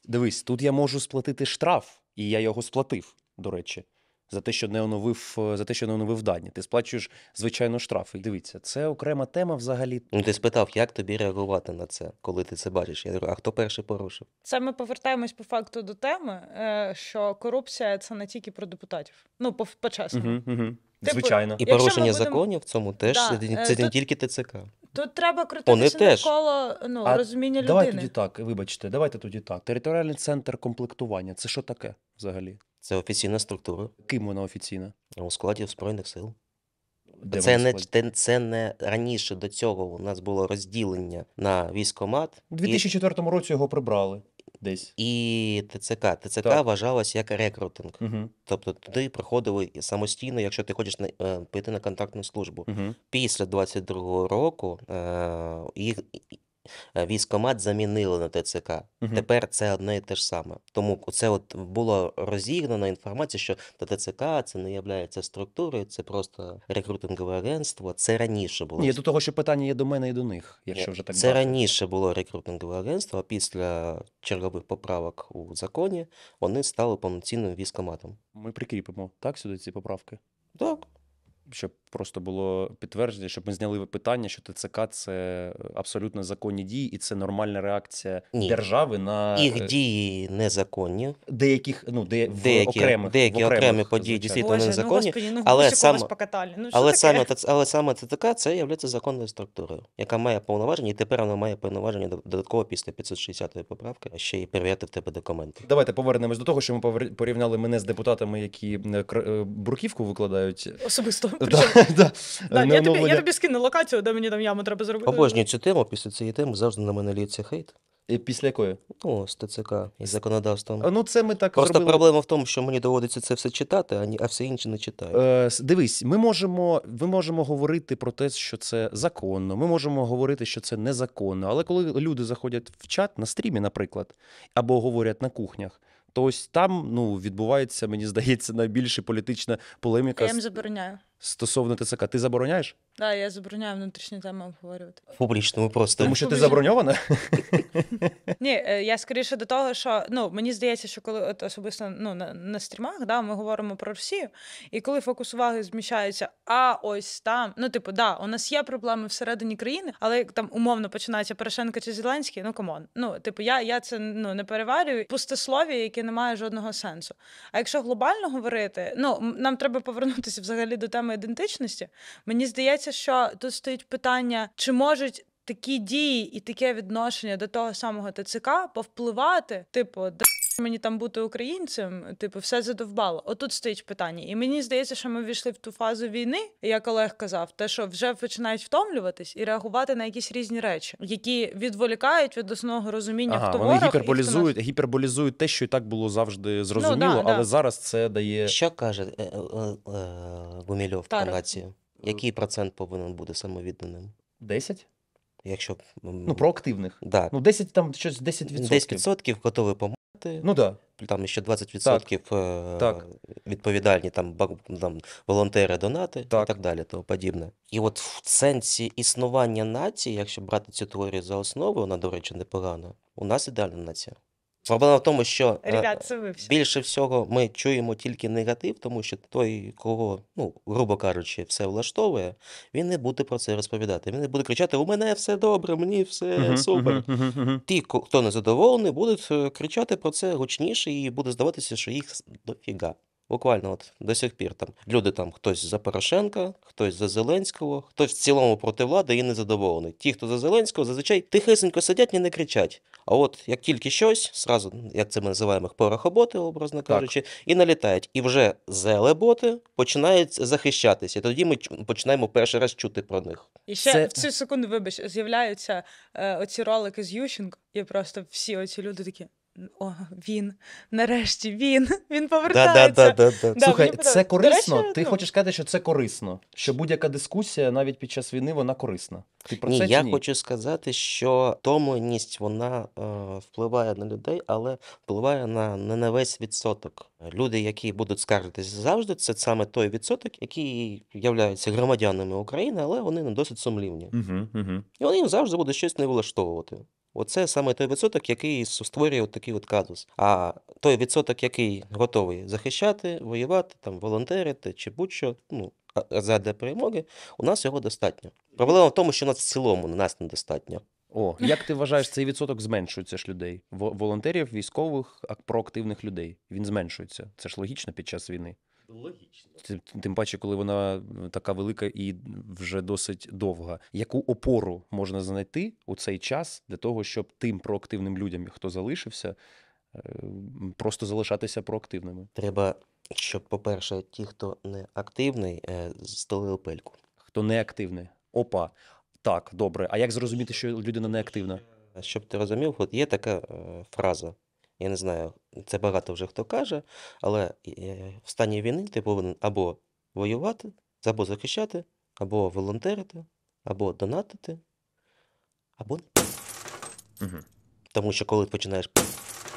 Дивись, тут я можу сплатити штраф, і я його сплатив, до речі, за те, що не оновив е, за те, що не оновив дані. Ти сплачуєш, звичайно, штраф. І дивіться, це окрема тема взагалі. Ну, ти спитав, як тобі реагувати на це, коли ти це бачиш? Я говорю, а хто перший порушив? Це ми повертаємось по факту до теми, е, що корупція це не тільки про депутатів. Ну, по чесному. Угу, угу. Типу, Звичайно. І порушення будем... законів в цьому теж да. це, не е, тільки ТЦК. Тут треба крутитися навколо ну, а розуміння людини. Давайте тоді так, вибачте, давайте тоді так. Територіальний центр комплектування це що таке взагалі? Це офіційна структура. Ким вона офіційна? У складі Збройних сил. Де це не це, це не раніше до цього у нас було розділення на військомат. У 2004 і... році його прибрали десь. І ТЦК. ТЦК так. вважалась як рекрутинг. Угу. Тобто туди приходили самостійно, якщо ти хочеш на, е, піти на контактну службу. Угу. Після 22-го року е, їх Е, військомат замінили на ТЦК. Угу. Тепер це одне і те ж саме. Тому це от була розігнана інформація, що ТЦК це не є структурою, це просто рекрутингове агентство. Це раніше було. Ні, до того, що питання є до мене і до них, якщо Ні. вже так. Це бачу. раніше було рекрутингове агентство, а після чергових поправок у законі вони стали повноцінним військоматом. Ми прикріпимо так сюди ці поправки? Так щоб просто було підтвердження, щоб ми зняли питання, що ТЦК це абсолютно законні дії, і це нормальна реакція Ні. держави на їх е, дії незаконні. Деяких ну де деякі в окремих, деякі в окремих, окремі події дійсно ну, незаконні, ну, ну, але сам, ну, але таке? саме але саме ТЦК це є законною структурою, яка має повноваження, і тепер вона має повноваження додатково після 560-ї поправки а ще й перевіряти в тебе документи. Давайте повернемось до того, що ми порівняли мене з депутатами, які е, е, бруківку викладають особисто. [LAUGHS] [LAUGHS] Да, да. Ну, я ну, тобі я тобі скину локацію, де мені там яму треба зробити. Обожнюю цю тему, після цієї теми завжди на мене лється хейт. І Після якої? Ну, з ТЦК і законодавством. Ну, це ми так Просто зробили. проблема в тому, що мені доводиться це все читати, а все інше не читаю. Е, Дивись, ми можемо ми можемо говорити про те, що це законно, ми можемо говорити, що це незаконно. Але коли люди заходять в чат на стрімі, наприклад, або говорять на кухнях, то ось там ну, відбувається, мені здається, найбільше політична полеміка. Я їм забороняю стосовно ТЦК, ти забороняєш? Да, я забороняю внутрішні теми обговорювати. Публічному просто. Тому що ти заброньована? Ні, е, я скоріше до того, що ну мені здається, що коли от особисто ну на, на стрімах, да, ми говоримо про Росію, і коли фокус уваги зміщається, а ось там, ну типу, да, у нас є проблеми всередині країни, але як там умовно починається Порошенко чи Зеленський, ну камон. Ну, типу, я я це ну не переварюю. Пустослов'я, яке не має жодного сенсу. А якщо глобально говорити, ну нам треба повернутися взагалі до теми ідентичності. Мені здається здається, що тут стоїть питання, чи можуть. Такі дії і таке відношення до того самого ТЦК повпливати, типу, да мені там бути українцем, типу, все задовбало. Отут стоїть питання, і мені здається, що ми війшли в ту фазу війни, як Олег казав, те, що вже починають втомлюватись і реагувати на якісь різні речі, які відволікають від основного розуміння ага, хто вони ворог гіперболізують, і хто... гіперболізують те, що і так було завжди ну, зрозуміло, ну, да, але да. зараз це дає що каже е, е, е, Гумільов в Тарацію. Який процент повинен бути самовідданим? 10? Якщо Ну, проактивних. Да. Ну, 10 там щось 10%. 10% готові померти. Ну да. Там ще 20% відсотків е, так. відповідальні там, там волонтери, донати так. і так далі, тому подібне. І от в сенсі існування нації, якщо брати цю теорію за основу, вона, до речі, непогана. У нас ідеальна нація. Проблема в тому, що е, Ребят, це ви всі. більше всього ми чуємо тільки негатив, тому що той, кого, ну, грубо кажучи, все влаштовує, він не буде про це розповідати. Він не буде кричати: У мене все добре, мені все супер. Ті, хто не задоволений, будуть е, кричати про це гучніше і буде здаватися, що їх дофіга. Буквально от до сих пір там люди там хтось за Порошенка, хтось за Зеленського, хтось в цілому проти влади і незадоволений. Ті, хто за Зеленського, зазвичай тихесенько сидять і не кричать. А от як тільки щось, сразу, як це ми називаємо, їх порохоботи, образно кажучи, так. і налітають. І вже зелеботи починають захищатися. І тоді ми починаємо перший раз чути про них. І ще це... в цю секунду, вибач, з'являються е, оці ролики з Ющенко, і просто всі оці люди такі. О, він, нарешті він, він повертається. Да, да, да, да. Слухай, це корисно. Речі, Ти ну... хочеш сказати, що це корисно, що будь-яка дискусія навіть під час війни вона корисна. Ти про ні, це, я ні? хочу сказати, що томленість вона е, впливає на людей, але впливає на не на весь відсоток. Люди, які будуть скаржитися завжди, це саме той відсоток, який являються громадянами України, але вони не досить сумлівні. Угу, угу. І вони їм завжди будуть щось не влаштовувати. Оце саме той відсоток, який створює от такий от казус. А той відсоток, який готовий захищати, воювати, там волонтерити чи будь-що, ну задля перемоги, у нас його достатньо. Проблема в тому, що нас в цілому нас недостатньо. О, як ти вважаєш, цей відсоток зменшується ж людей? Волонтерів, військових, проактивних людей. Він зменшується. Це ж логічно під час війни логічно. Тим паче, коли вона е, така велика і вже досить довга. Яку опору можна знайти у цей час для того, щоб тим проактивним людям, хто залишився, е, просто залишатися проактивними? Треба, щоб, по-перше, ті, хто не активний, е, столили пельку. Хто не активний, опа. Так, добре. А як зрозуміти, що людина не активна? Щоб ти розумів, от є така фраза: я не знаю, це багато вже хто каже, але е, в стані війни ти типу, повинен або воювати, або захищати, або волонтерити, або донатити, або Угу. Тому що коли ти починаєш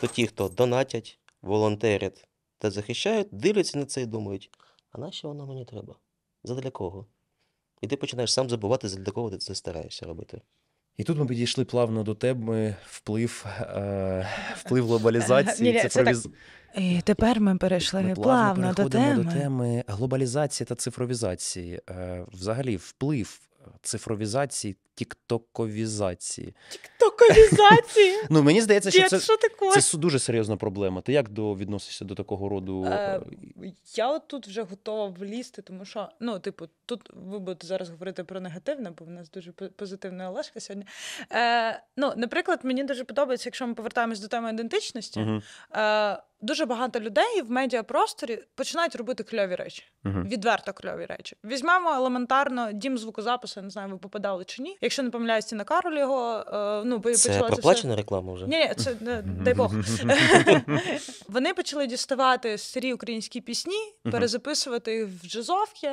то ті, хто донатять, волонтерять та захищають, дивляться на це і думають: а нащо воно мені треба? Задля кого? І ти починаєш сам забувати, задля кого ти це стараєшся робити. І тут ми підійшли плавно до теми вплив е, вплив глобалізації. цифровіз... І Тепер ми перейшли ми плавно, плавно до теми до теми глобалізації та цифровізації. Е, Взагалі, вплив е, цифровізації тіктоковізації. Тіктоковізації? [LAUGHS] Ну мені здається, що це це дуже серйозна проблема. Ти як до відносишся до такого роду? Е, е Я от тут вже готова влізти, тому що ну, типу, тут ви будете зараз говорити про негативне, бо в нас дуже позитивна Олешка сьогодні. Е, Ну, наприклад, мені дуже подобається, якщо ми повертаємось до теми ідентичності. Е, Дуже багато людей в медіапросторі починають робити кльові речі, uh-huh. відверто кльові речі. Візьмемо елементарно дім звукозапису, я не знаю, ви попадали чи ні. Якщо не помиляюсь, на Кароль його е, ну Це проплачена все... реклама вже ні, ні це не, дай Бог. [LAUGHS] [LAUGHS] Вони почали діставати старі українські пісні, перезаписувати їх в джазовки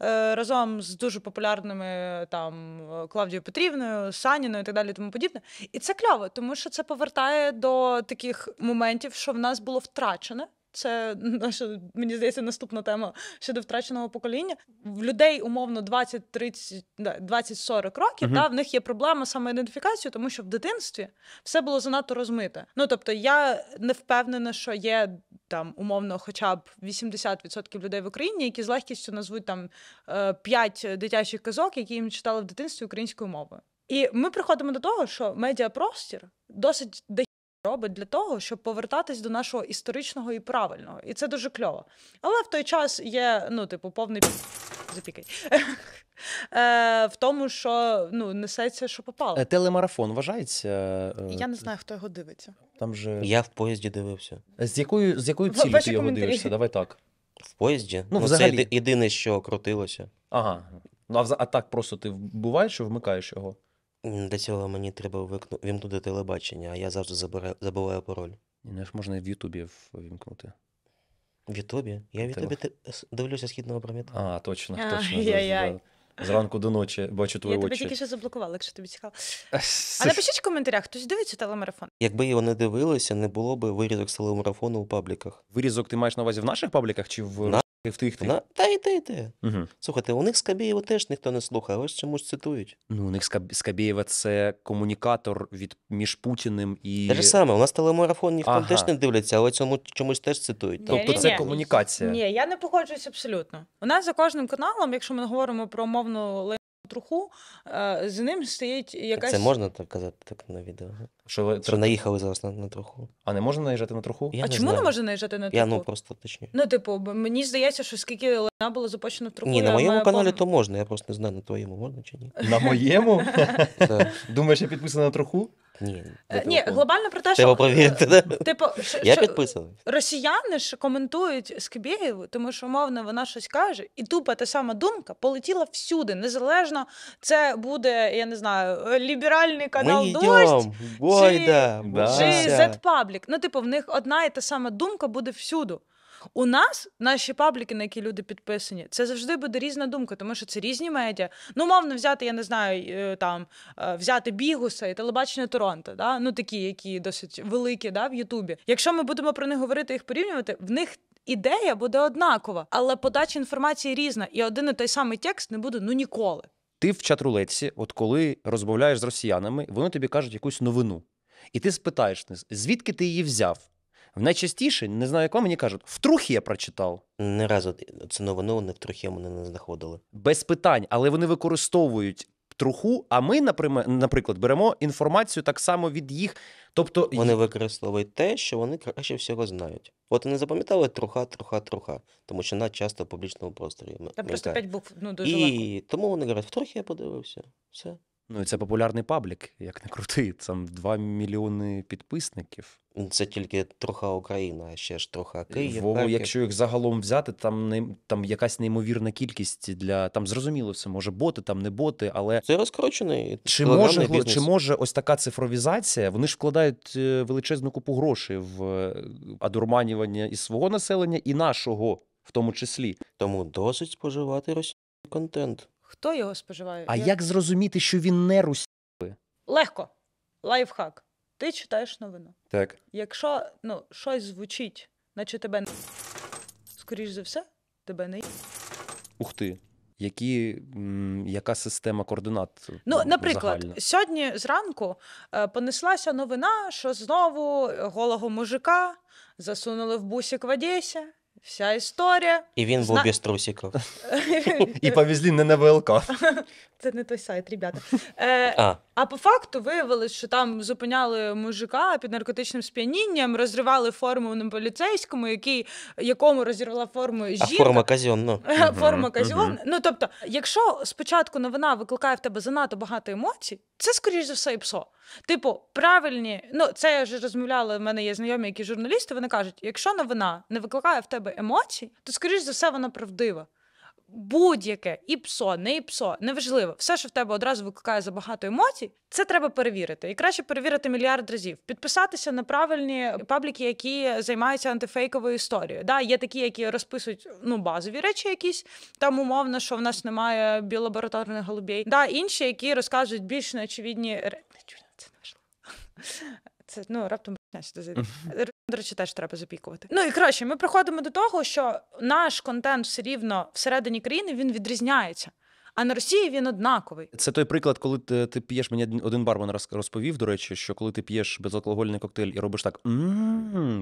е, разом з дуже популярними там Клавдією Петрівною, Саніною і так далі, тому подібне. І це кльово, тому що це повертає до таких моментів, що в нас було втрачене. Це наша мені здається наступна тема щодо втраченого покоління. В людей умовно 20-30, 20-40 років. Uh-huh. Та в них є проблема самоідентифікацією, тому що в дитинстві все було занадто розмите. Ну тобто, я не впевнена, що є там умовно, хоча б 80% людей в Україні, які з легкістю назвуть там 5 е, дитячих казок, які їм читали в дитинстві українською мовою. І ми приходимо до того, що медіапростір досить робить для того, щоб повертатись до нашого історичного і правильного, і це дуже кльово. Але в той час є ну, типу, повний запікай [LAUGHS] е, в тому, що ну несеться, що попало. Е, телемарафон вважається. Е, я не знаю, хто його дивиться. Там же я в поїзді дивився. З якою з якою цілі ти його дивишся? Давай так. В поїзді? Ну, ну взагалі. Це єдине, що крутилося. Ага. Ну а а так просто ти буває, що вмикаєш його? Для цього мені треба вимкну- телебачення, а я завжди забираю, забуваю пароль. Ні, ну ж можна в Ютубі ввімкнути. В Ютубі? Я в Ютубі те- с- дивлюся східного пам'ятаю. А, точно, А, точно. да, яй Зранку до ночі бачу твої Я тебе очі. тільки що заблокувала, якщо тобі цікаво. Е, а напишіть в коментарях, хтось дивиться телемарафон. Якби його не дивилися, не було б вирізок з телемарафону у пабліках. Вирізок ти маєш на увазі в наших пабліках чи в і в тих, тих. Вона, та й те, Угу. Слухайте, у них Скабєєва теж ніхто не слухає, ось чомусь цитують. Ну, у них Скабєєва це комунікатор від між Путіним і. Те ж саме, у нас телемарафон ніхто ага. теж не дивляться, але цьому чомусь теж цитують. Ні, тобто ні, це ні. комунікація. Ні, я не погоджуюсь абсолютно. У нас за кожним каналом, якщо ми говоримо про мовну труху, е, з ним стоїть якась. Це можна так казати так на відео? Що ви Що наїхали зараз на, на труху? А не можна наїжджати на труху? Я а не чому знаю. не можна наїжджати на труху? Я ну просто точні. Ну, типу, мені здається, що скільки лана було запущено в труху. Ні, на моєму маю... каналі то можна. Я просто не знаю, на твоєму можна чи ні. На моєму? [LAUGHS] Думаєш, я підписана на труху? Ні, е, ні глобально про те, що е, провірити, да? типу, що, я підписаний. Росіяни ж коментують Скибєєву, тому що умовно вона щось каже, і тупа та сама думка полетіла всюди. Незалежно це буде, я не знаю, ліберальний канал Ми дождь йдем, чи, бойда, чи Z-Public. Ну, типу, в них одна і та сама думка буде всюду. У нас наші пабліки, на які люди підписані, це завжди буде різна думка, тому що це різні медіа. Ну, мовно взяти, я не знаю, е, там е, взяти Бігуса і телебачення Торонто, да? ну такі, які досить великі да, в Ютубі. Якщо ми будемо про них говорити, їх порівнювати, в них. Ідея буде однакова, але подача інформації різна, і один і той самий текст не буде ну ніколи. Ти в чатрулетці, от коли розмовляєш з росіянами, вони тобі кажуть якусь новину, і ти спитаєш, звідки ти її взяв? В Найчастіше, не знаю, як вам, мені кажуть, в трухі я прочитав. Не разу це новину, вони в трухі мене не знаходили. Без питань, але вони використовують. Труху, а ми, наприклад, беремо інформацію так само від їх. Тобто вони використовують те, що вони краще всього знають. От не запам'ятали труха, труха, труха, тому що вона часто в публічному просторі. Там просто п'ять букв ну, дуже І легко. тому вони кажуть, в трохи я подивився. Все. Ну і це популярний паблік, як не крутий. Там 2 мільйони підписників. Ну, це тільки троха Україна, а ще ж троха Київ. Во, якщо їх загалом взяти, там не там якась неймовірна кількість для там зрозуміло, все може боти, там не боти, але це розкручений чи може чи може ось така цифровізація? Вони ж вкладають е, величезну купу грошей в е, одурманювання і свого населення, і нашого, в тому числі. Тому досить споживати російський контент. Хто його споживає? А Я... як зрозуміти, що він не русяви? Легко. Лайфхак. Ти читаєш новину. Так. Якщо ну, щось звучить, наче тебе не скоріш за все, тебе не Ух ти. Які, м, Яка система координат? Е, ну, наприклад, загальна? сьогодні зранку е, понеслася новина, що знову е, голого мужика засунули в бусік в Одесі вся історія. І він Зна... був без трусиків. І повезли не на ВЛК. [LAUGHS] це не той сайт, ребята. [LAUGHS] Е, а. а по факту виявилось, що там зупиняли мужика під наркотичним сп'янінням, розривали форму на поліцейському, який якому розірвала форму жінка. А форма казьонна. Ну. Е, форма казьон. Ну тобто, якщо спочатку новина викликає в тебе занадто багато емоцій, це скоріш за все і псо. Типу, правильні, ну це я вже розмовляла. в мене є знайомі, які журналісти. Вони кажуть: якщо новина не викликає в тебе емоцій, то скоріш за все вона правдива будь-яке і псо, не і псо, неважливо, все, що в тебе одразу викликає забагато емоцій, це треба перевірити. І краще перевірити мільярд разів, підписатися на правильні пабліки, які займаються антифейковою історією. Да, Є такі, які розписують ну базові речі, якісь там умовно, що в нас немає біолабораторних голубей. Да, інші, які розказують більш неочевидні речі. Це не важливо. Це ну раптом сюди зайде. До речі, теж треба запікувати. Ну і краще, ми приходимо до того, що наш контент все рівно всередині країни він відрізняється. А на Росії він однаковий. Це той приклад, коли ти, ти п'єш мені один бармен розповів, до речі, що коли ти п'єш безалкогольний коктейль і робиш так,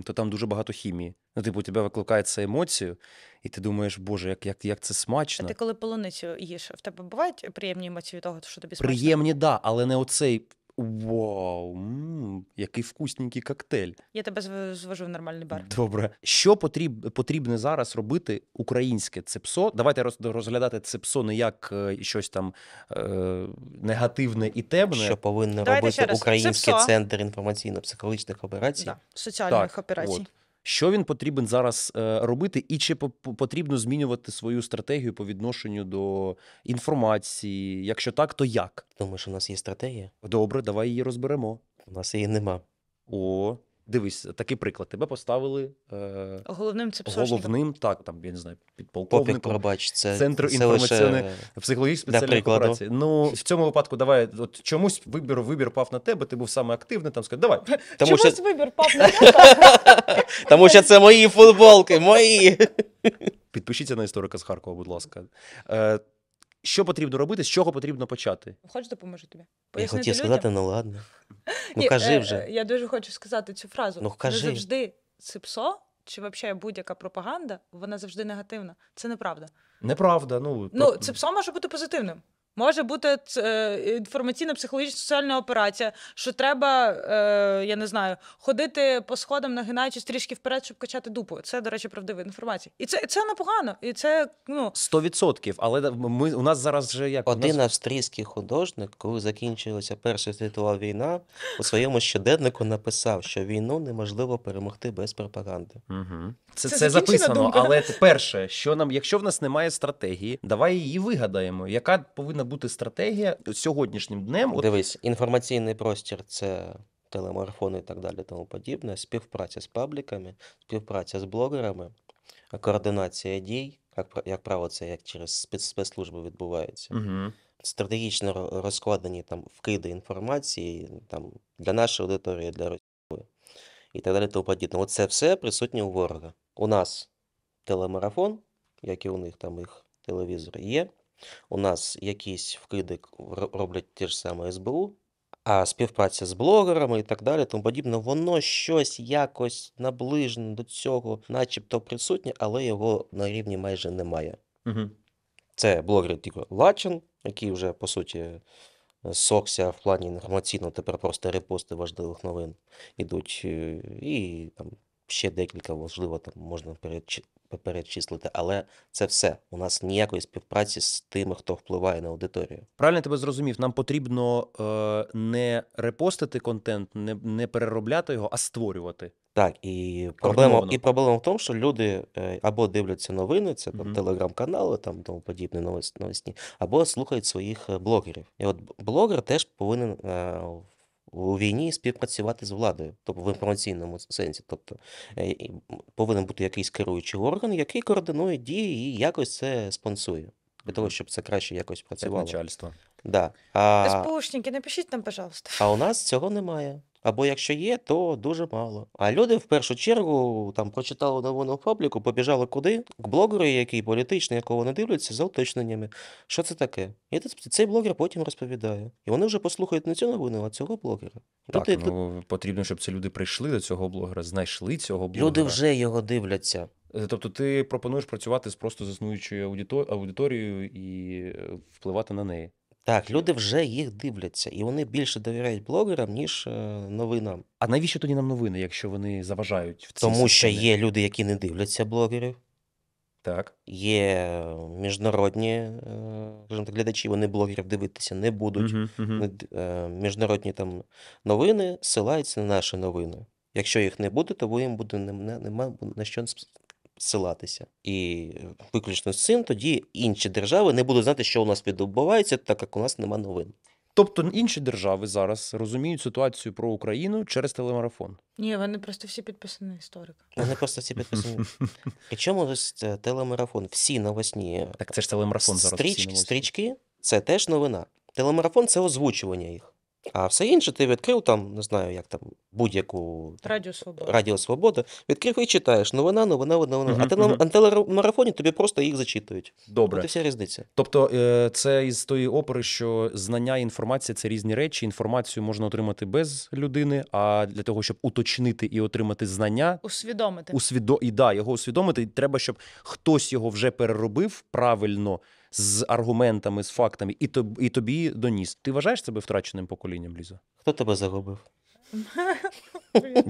то там дуже багато хімії. Ну, типу, у тебе викликає це емоцію, і ти думаєш, боже, як як, як це смачно. А ти коли полуницю їш, в тебе бувають приємні емоції від того, що тобі смачно? Приємні, так, але не оцей Вау, який вкусненький коктейль. Я тебе зв- звожу в нормальний бар. Добре, що потріб, потрібно зараз робити українське цепсо? Давайте роз- розглядати цепсо не як е, щось там е, негативне і темне. що повинно робити Український все. центр інформаційно-психологічних операцій. Да. Соціальних Так, операцій. от. Що він потрібен зараз е, робити, і чи потрібно змінювати свою стратегію по відношенню до інформації? Якщо так, то як? Думаєш, у нас є стратегія? Добре, давай її розберемо. У нас її нема. О, Дивись, такий приклад. Тебе поставили е... головним це головним, так там я не знаю, підполковник пробач, це, центру інформаційної психологічної спеціальної кооперації. Ну в цьому випадку, давай от чомусь вибір вибір пав на тебе. Ти був саме активний. Там сказав, давай Тому чомусь що... вибір пав на [LAUGHS] тебе. тому, що це мої футболки, мої. Підпишіться на історика з Харкова, будь ласка. Е, що потрібно робити, з чого потрібно почати? Хоч допоможу тобі. Пояснити я хотів людям? сказати, ну ладно. [LAUGHS] Ну Ні, кажи е, вже. Я дуже хочу сказати цю фразу. Ну кажи. Не завжди сипсо чи взагалі будь-яка пропаганда, вона завжди негативна. Це неправда. Неправда. Ну, Ну, про- це псо може бути позитивним може бути е, інформаційно-психологічна соціальна операція, що треба, е, я не знаю, ходити по сходам, нагинаючись трішки вперед, щоб качати дупу. Це, до речі, правдива інформація. І це це непогано. І це ну відсотків. Але ми у нас зараз вже як один нас... австрійський художник, коли закінчилася перша світова війна, у своєму щоденнику написав, що війну неможливо перемогти без пропаганди. Це це, це записано, думка. але перше, що нам, якщо в нас немає стратегії, давай її вигадаємо, яка повинна бути стратегія сьогоднішнім днем. Дивись, інформаційний простір це. Телемарафони і так далі, тому подібне, співпраця з пабліками, співпраця з блогерами, координація дій, як як правило, це як через спецслужби відбувається. Угу. Стратегічно розкладені там вкиди інформації там для нашої аудиторії, для Росії і так далі. тому подібне. Оце все присутнє у ворога. У нас телемарафон, як і у них там їх телевізор є у нас якісь вкиди роблять ті ж саме СБУ, а співпраця з блогерами і так далі, тому подібне, воно щось якось наближено до цього, начебто присутнє, але його на рівні майже немає. Угу. Це блогер Ігор Лачин, який вже по суті сокся в плані інформаційно, тепер просто репости важливих новин ідуть, е, і там ще декілька, можливо, там можна перечислити, але це все. У нас ніякої співпраці з тими, хто впливає на аудиторію. Правильно тебе зрозумів. Нам потрібно е, не репостити контент, не не переробляти його, а створювати. Так і проблема і проблема в тому, що люди е, або дивляться новини, це там угу. телеграм-канали, там тому подібне новосні, або слухають своїх е, блогерів. І от блогер теж повинен. Е, у війні співпрацювати з владою, тобто в інформаційному сенсі. Тобто е, повинен бути якийсь керуючий орган, який координує дії і якось це спонсує. Для того, щоб це краще якось працювало. Начальство. Да. А... СПУшники, напишіть нам, пожалуйста. А у нас цього немає. Або якщо є, то дуже мало. А люди в першу чергу там прочитали новину в побіжали куди? К блогеру, який політичний, якого не дивляться, за уточненнями. Що це таке? І цей блогер потім розповідає. І вони вже послухають не цю новину, а цього блогера. Так, тобто, Тут, ну, Потрібно, щоб ці люди прийшли до цього блогера, знайшли цього блогера. Люди вже його дивляться. Е, тобто ти пропонуєш працювати з просто заснуючою аудиторією і е, впливати на неї. Так, люди вже їх дивляться, і вони більше довіряють блогерам, ніж е, новинам. А навіщо тоді нам новини, якщо вони заважають в цій Тому що є люди, які не дивляться блогерів, Так. є е, міжнародні е, глядачі, вони блогерів дивитися не будуть. Мгм, мгм. Ми д- е, Міжнародні там новини ссилаються на наші новини. Якщо їх не буде, то їм буде нема, нема на що с- ссилатися. І виключно з цим тоді інші держави не будуть знати, що у нас відбувається, так як у нас нема новин. Тобто інші держави зараз розуміють ситуацію про Україну через телемарафон. Ні, вони просто всі підписані історика. Вони просто всі підписані. Причому телемарафон, всі новосні Так це ж телемарафон е, зараз. Стріч, стрічки це теж новина. Телемарафон це озвучування їх. А все інше ти відкрив там, не знаю, як там будь-яку Радіо Свобода. Радіо Свобода, відкрив і читаєш. Новина, новина, новина. Угу, а ти угу. на телемарафоні тобі просто їх зачитують. Добре. Це вся різниця. Тобто, е, це із тої опери, що знання і інформація це різні речі. Інформацію можна отримати без людини. А для того, щоб уточнити і отримати знання, усвідомити усвідо і да, його усвідомити. Треба, щоб хтось його вже переробив правильно з аргументами, з фактами, і тобі, і тобі доніс. Ти вважаєш себе втраченим поколінням, Ліза? Хто тебе загубив? 937,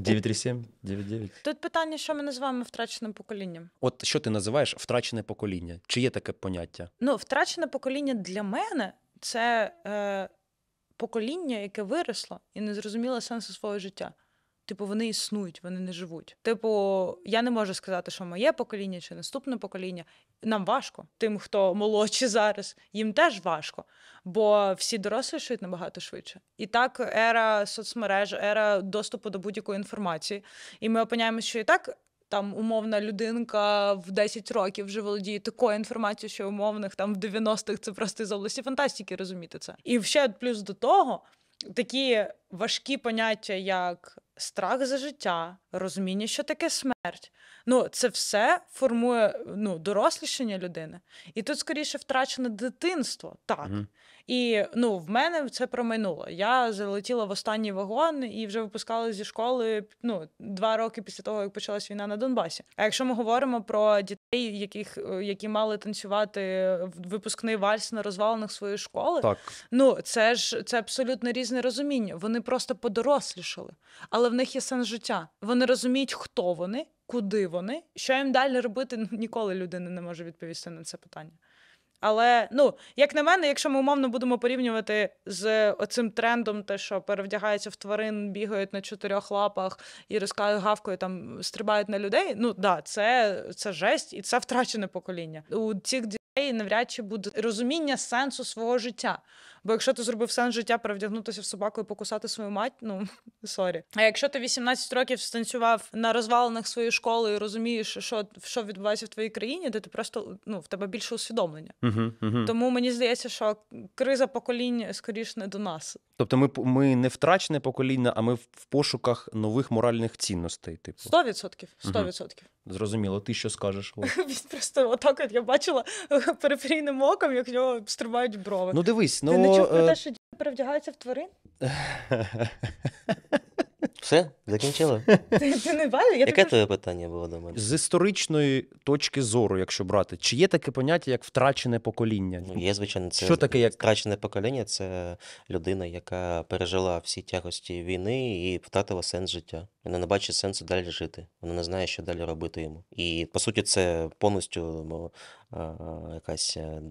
[LAUGHS] 99. Тут питання, що ми називаємо втраченим поколінням. От що ти називаєш втрачене покоління? Чи є таке поняття? Ну, втрачене покоління для мене це е, покоління, яке виросло і не зрозуміло сенсу свого життя. Типу, вони існують, вони не живуть. Типу, я не можу сказати, що моє покоління чи наступне покоління. Нам важко. Тим, хто молодші [LAUGHS] зараз, їм теж важко, бо всі дорослі шують набагато швидше. І так, ера соцмереж, ера доступу до будь-якої інформації. І ми опиняємося, що і так. Там умовна людинка в 10 років вже володіє такою інформацією, що умовних там в 90-х це просто з області фантастики розуміти це. І ще плюс до того такі важкі поняття, як страх за життя, розуміння, що таке смерть. Ну, це все формує ну, дорослішення людини. І тут скоріше втрачене дитинство, так. Угу. І ну, в мене це проминуло. Я залетіла в останній вагон і вже випускала зі школи ну, два роки після того, як почалась війна на Донбасі. А якщо ми говоримо про дітей, яких які мали танцювати випускний вальс на розвалинах своєї школи, так. ну це ж це абсолютно різне розуміння. Вони просто подорослішали, але в них є сенс життя. Вони вони розуміють, хто вони, куди вони, що їм далі робити. Ну, ніколи людина не може відповісти на це питання. Але ну, як на мене, якщо ми умовно будемо порівнювати з оцим трендом, те, що перевдягаються в тварин, бігають на чотирьох лапах і розкають гавкою, там стрибають на людей. Ну да, це це жесть і це втрачене покоління. У цих дітей навряд чи буде розуміння сенсу свого життя. Бо якщо ти зробив сенс життя перевдягнутися в собаку і покусати свою мать, ну [LAUGHS] сорі. А якщо ти 18 років станцював на розвалинах своєї школи і розумієш, що що відбувається в твоїй країні, то ти просто ну в тебе більше усвідомлення. Угу, угу. Тому мені здається, що криза поколінь скоріш не до нас. Тобто, ми ми не втрачене покоління, а ми в пошуках нових моральних цінностей. Типу відсотків, сто відсотків. Зрозуміло, ти що скажеш? [LAUGHS] Він просто отак, от я бачила [LAUGHS] периферійним оком, як в нього стрибають брови. Ну дивись, ну чув про те, е, що діти перевдягаються в тварин? [LAUGHS] Все, закінчили. Ти, ти не бачиш? Яке так... твоє питання було до мене? З історичної точки зору, якщо брати, чи є таке поняття, як втрачене покоління? Ну, Є, звичайно, це що таке, як втрачене покоління це людина, яка пережила всі тягості війни і втратила сенс життя. Вона не бачить сенсу далі жити. Вона не знає, що далі робити йому. І по суті, це повністю ну, якась е,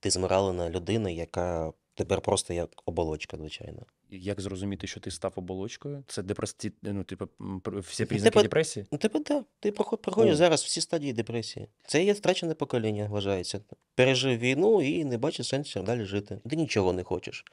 ти змиралена людина, яка тепер просто як оболочка, звичайно. Як зрозуміти, що ти став оболочкою? Це депресі... ну, типу, всі ну, признаки типу, депресії? Ну, типу, так. Ти проходиш зараз всі стадії депресії. Це є втрачене покоління, вважається. Пережив війну і не бачиш сенсу далі жити. Ти нічого не хочеш.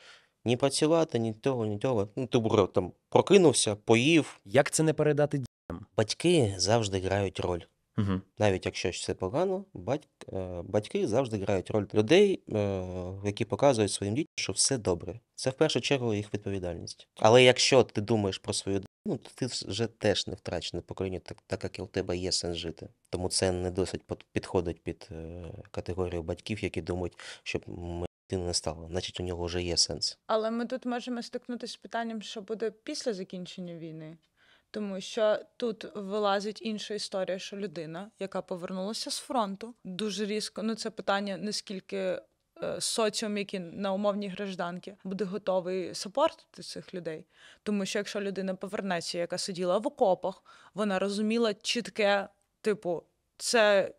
Ні працювати, ні того, ні того. Ну, ти там прокинувся, поїв. Як це не передати дітям? Батьки завжди грають роль. Угу. Навіть якщо все погано, батьк- е, батьки завжди грають роль людей, е, які показують своїм дітям, що все добре. Це в першу чергу їх відповідальність. Але якщо ти думаєш про свою дитину, то ти вже теж не втрачене покоління, так, так як і у тебе є сенс жити. Тому це не досить підходить під е, категорію батьків, які думають, щоб ми ти не стало, значить у нього вже є сенс. Але ми тут можемо стикнутися з питанням, що буде після закінчення війни тому що тут вилазить інша історія, що людина, яка повернулася з фронту, дуже різко. Ну це питання наскільки скільки е, соціум, який на умовні гражданки, буде готовий сапортити цих людей. Тому що якщо людина повернеться, яка сиділа в окопах, вона розуміла чітке, типу, це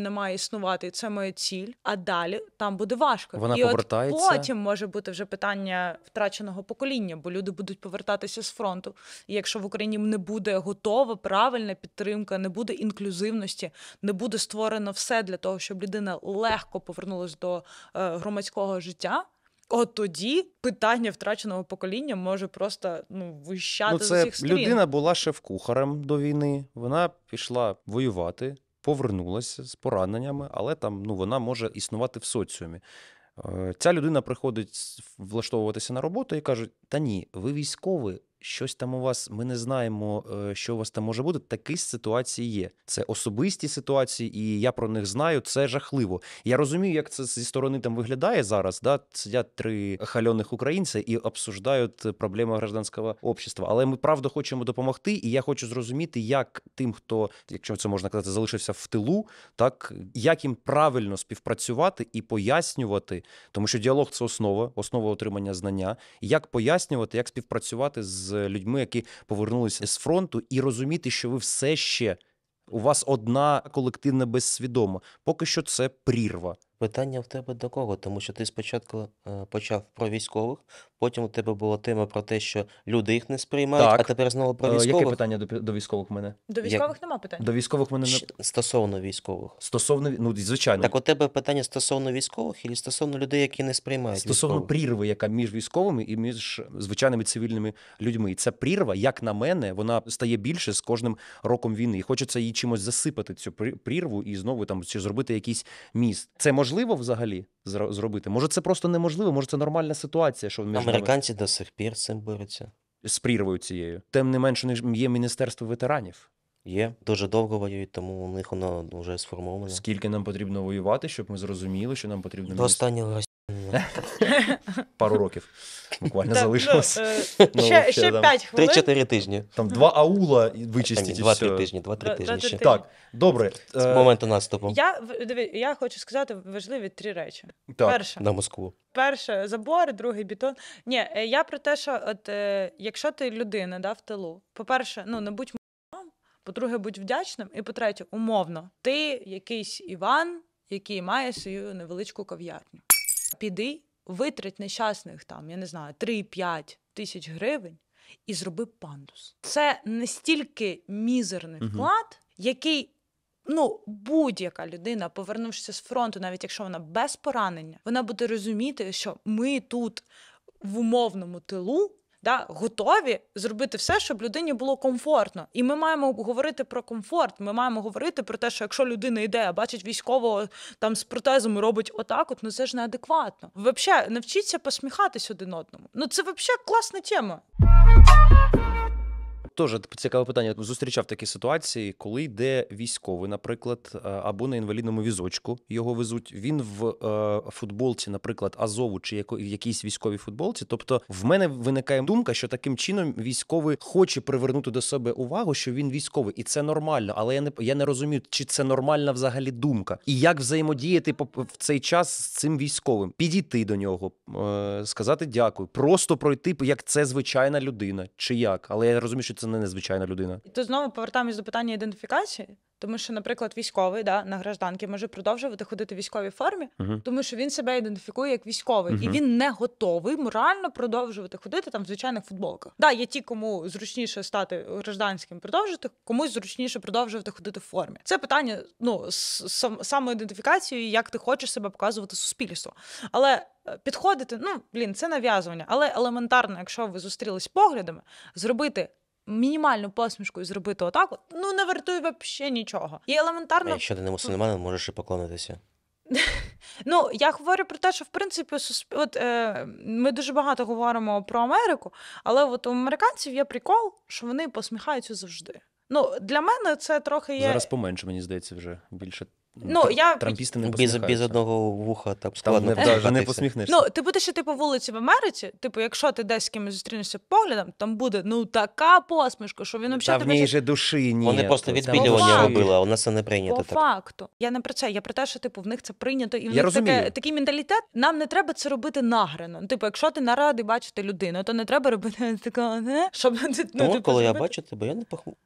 не має існувати, і це моя ціль. А далі там буде важко. Вона і повертається. От потім може бути вже питання втраченого покоління, бо люди будуть повертатися з фронту. І Якщо в Україні не буде готова правильна підтримка, не буде інклюзивності, не буде створено все для того, щоб людина легко повернулася до е, громадського життя. От тоді питання втраченого покоління може просто ну вищати ну, це з усіх сторін. людина була шеф-кухарем до війни. Вона пішла воювати повернулася з пораненнями, але там ну, вона може існувати в соціумі. Е, ця людина приходить влаштовуватися на роботу і каже: Та ні, ви військовий, щось там у вас, ми не знаємо, е, що у вас там може бути. Такі ситуації є. Це особисті ситуації, і я про них знаю. Це жахливо. Я розумію, як це зі сторони там виглядає зараз. Да? Сидять три хальоних українця і обсуждають е, проблеми гражданського общества. Але ми правда хочемо допомогти, і я хочу зрозуміти, як тим, хто, якщо це можна казати, залишився в тилу, так як їм правильно співпрацювати і пояснювати, тому що діалог це основа, основа отримання знання, як пояснювати, як співпрацювати з з людьми, які повернулися з фронту, і розуміти, що ви все ще у вас одна колективна безсвідома. Поки що це прірва. Питання в тебе до кого? Тому що ти спочатку е, почав про військових, Потім у тебе була тема про те, що люди їх не сприймають, так. а тепер знову про е, військових. Яке питання до до військових мене? До військових Як... нема питань. До військових мене не стосовно військових. Стосовно ну звичайно. Так у тебе питання стосовно військових і стосовно людей, які не сприймають стосовно військових? прірви, яка між військовими і між звичайними цивільними людьми. І ця прірва, як на мене, вона стає більше з кожним роком війни. І Хочеться її чимось засипати цю прірву і знову там чи зробити якийсь міст. Це можливо взагалі? зробити. Може, це просто неможливо, може це нормальна ситуація. що між Американці нами... до сих пір цим борються. З прірвою цією. Тим не менше, є Міністерство ветеранів. Є, дуже довго воюють, тому у них воно вже сформовано. Скільки нам потрібно воювати, щоб ми зрозуміли, що нам потрібно. До останнього хвилин. [LAUGHS] Пару років буквально ну, залишилось. Е, [LAUGHS] ну, ще ще 5 хвилин. 3-4 тижні. Там два аула вичистіть. Два 3 тижні, два-три тижні ще. Так, добре. З е, моменту наступу. Я я хочу сказати важливі три речі. Перше. На Москву. Перше забор, другий бітон. Ні, е, я про те, що от якщо ти людина да, в тилу, по-перше, ну не будь по-друге, будь вдячним, і по-третє, умовно, ти якийсь Іван, який має свою невеличку кав'ярню. Піди, витрать нещасних там, я не знаю, 3-5 тисяч гривень і зроби пандус. Це настільки мізерний вклад, який. Ну, будь-яка людина, повернувшися з фронту, навіть якщо вона без поранення, вона буде розуміти, що ми тут в умовному тилу да, готові зробити все, щоб людині було комфортно. І ми маємо говорити про комфорт. Ми маємо говорити про те, що якщо людина йде, а бачить військового там з протезом і робить отак, от ну це ж неадекватно. Взагалі, навчіться посміхатись один одному. Ну це взагалі класна тема. Теж цікаве питання. Зустрічав такі ситуації, коли йде військовий, наприклад, е, або на інвалідному візочку його везуть. Він в е, футболці, наприклад, Азову чи якійсь військовій футболці. Тобто, в мене виникає думка, що таким чином військовий хоче привернути до себе увагу, що він військовий, і це нормально. Але я не я не розумію, чи це нормальна взагалі думка, і як взаємодіяти в цей час з цим військовим, підійти до нього, е, сказати дякую, просто пройти як це звичайна людина, чи як, але я розумію, що це не незвичайна людина. І то знову повертаємось до питання ідентифікації, тому що, наприклад, військовий да, на гражданки може продовжувати ходити в військовій формі, угу. тому що він себе ідентифікує як військовий, угу. і він не готовий морально продовжувати ходити там в звичайних футболках. Да, є ті, кому зручніше стати гражданським, продовжити, комусь зручніше продовжувати ходити в формі. Це питання ну сам, самоідентифікації, як ти хочеш себе показувати суспільству. Але е, підходити, ну блін, це нав'язування. Але елементарно, якщо ви зустрілись поглядами, зробити мінімальну посмішку і зробити отак, от, ну не вартує взагалі нічого. І елементарно. А якщо ти не мусульманин, ну. можеш і поклонитися. [LAUGHS] Ну, я говорю про те, що в принципі сусп... от, е, ми дуже багато говоримо про Америку, але от у американців є прикол, що вони посміхаються завжди. Ну, для мене це трохи є. Зараз поменше, мені здається, вже більше Ну, ну я... Трампісти не без, без одного вуха там складно Там не, не посміхнешся. Ну, ти будеш іти по вулиці в Америці, типу, якщо ти десь з кимось зустрінешся поглядом, там буде ну така посмішка, що він Та взагалі в тебе ній же душі ні. Вони просто відбілювання робили, а у нас це не прийнято. по так. факту. Я не про це, я про те, що типу в них це прийнято, і в них таке, такий менталітет. Нам не треба це робити награно. Ну, типу, якщо ти на бачити людину, то не треба робити [LAUGHS] такого, не? щоб ну, Тому, типу, коли я зробити- бачу тебе, я не похму.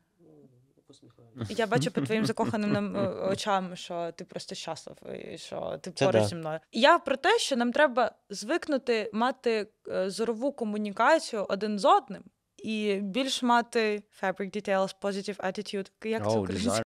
Я бачу по твоїм закоханим е, очам, що ти просто щаслив, і що ти Це поруч да. зі мною. Я про те, що нам треба звикнути мати е, зорову комунікацію один з одним. І більш мати fabric details, positive attitude. Як oh, це українською?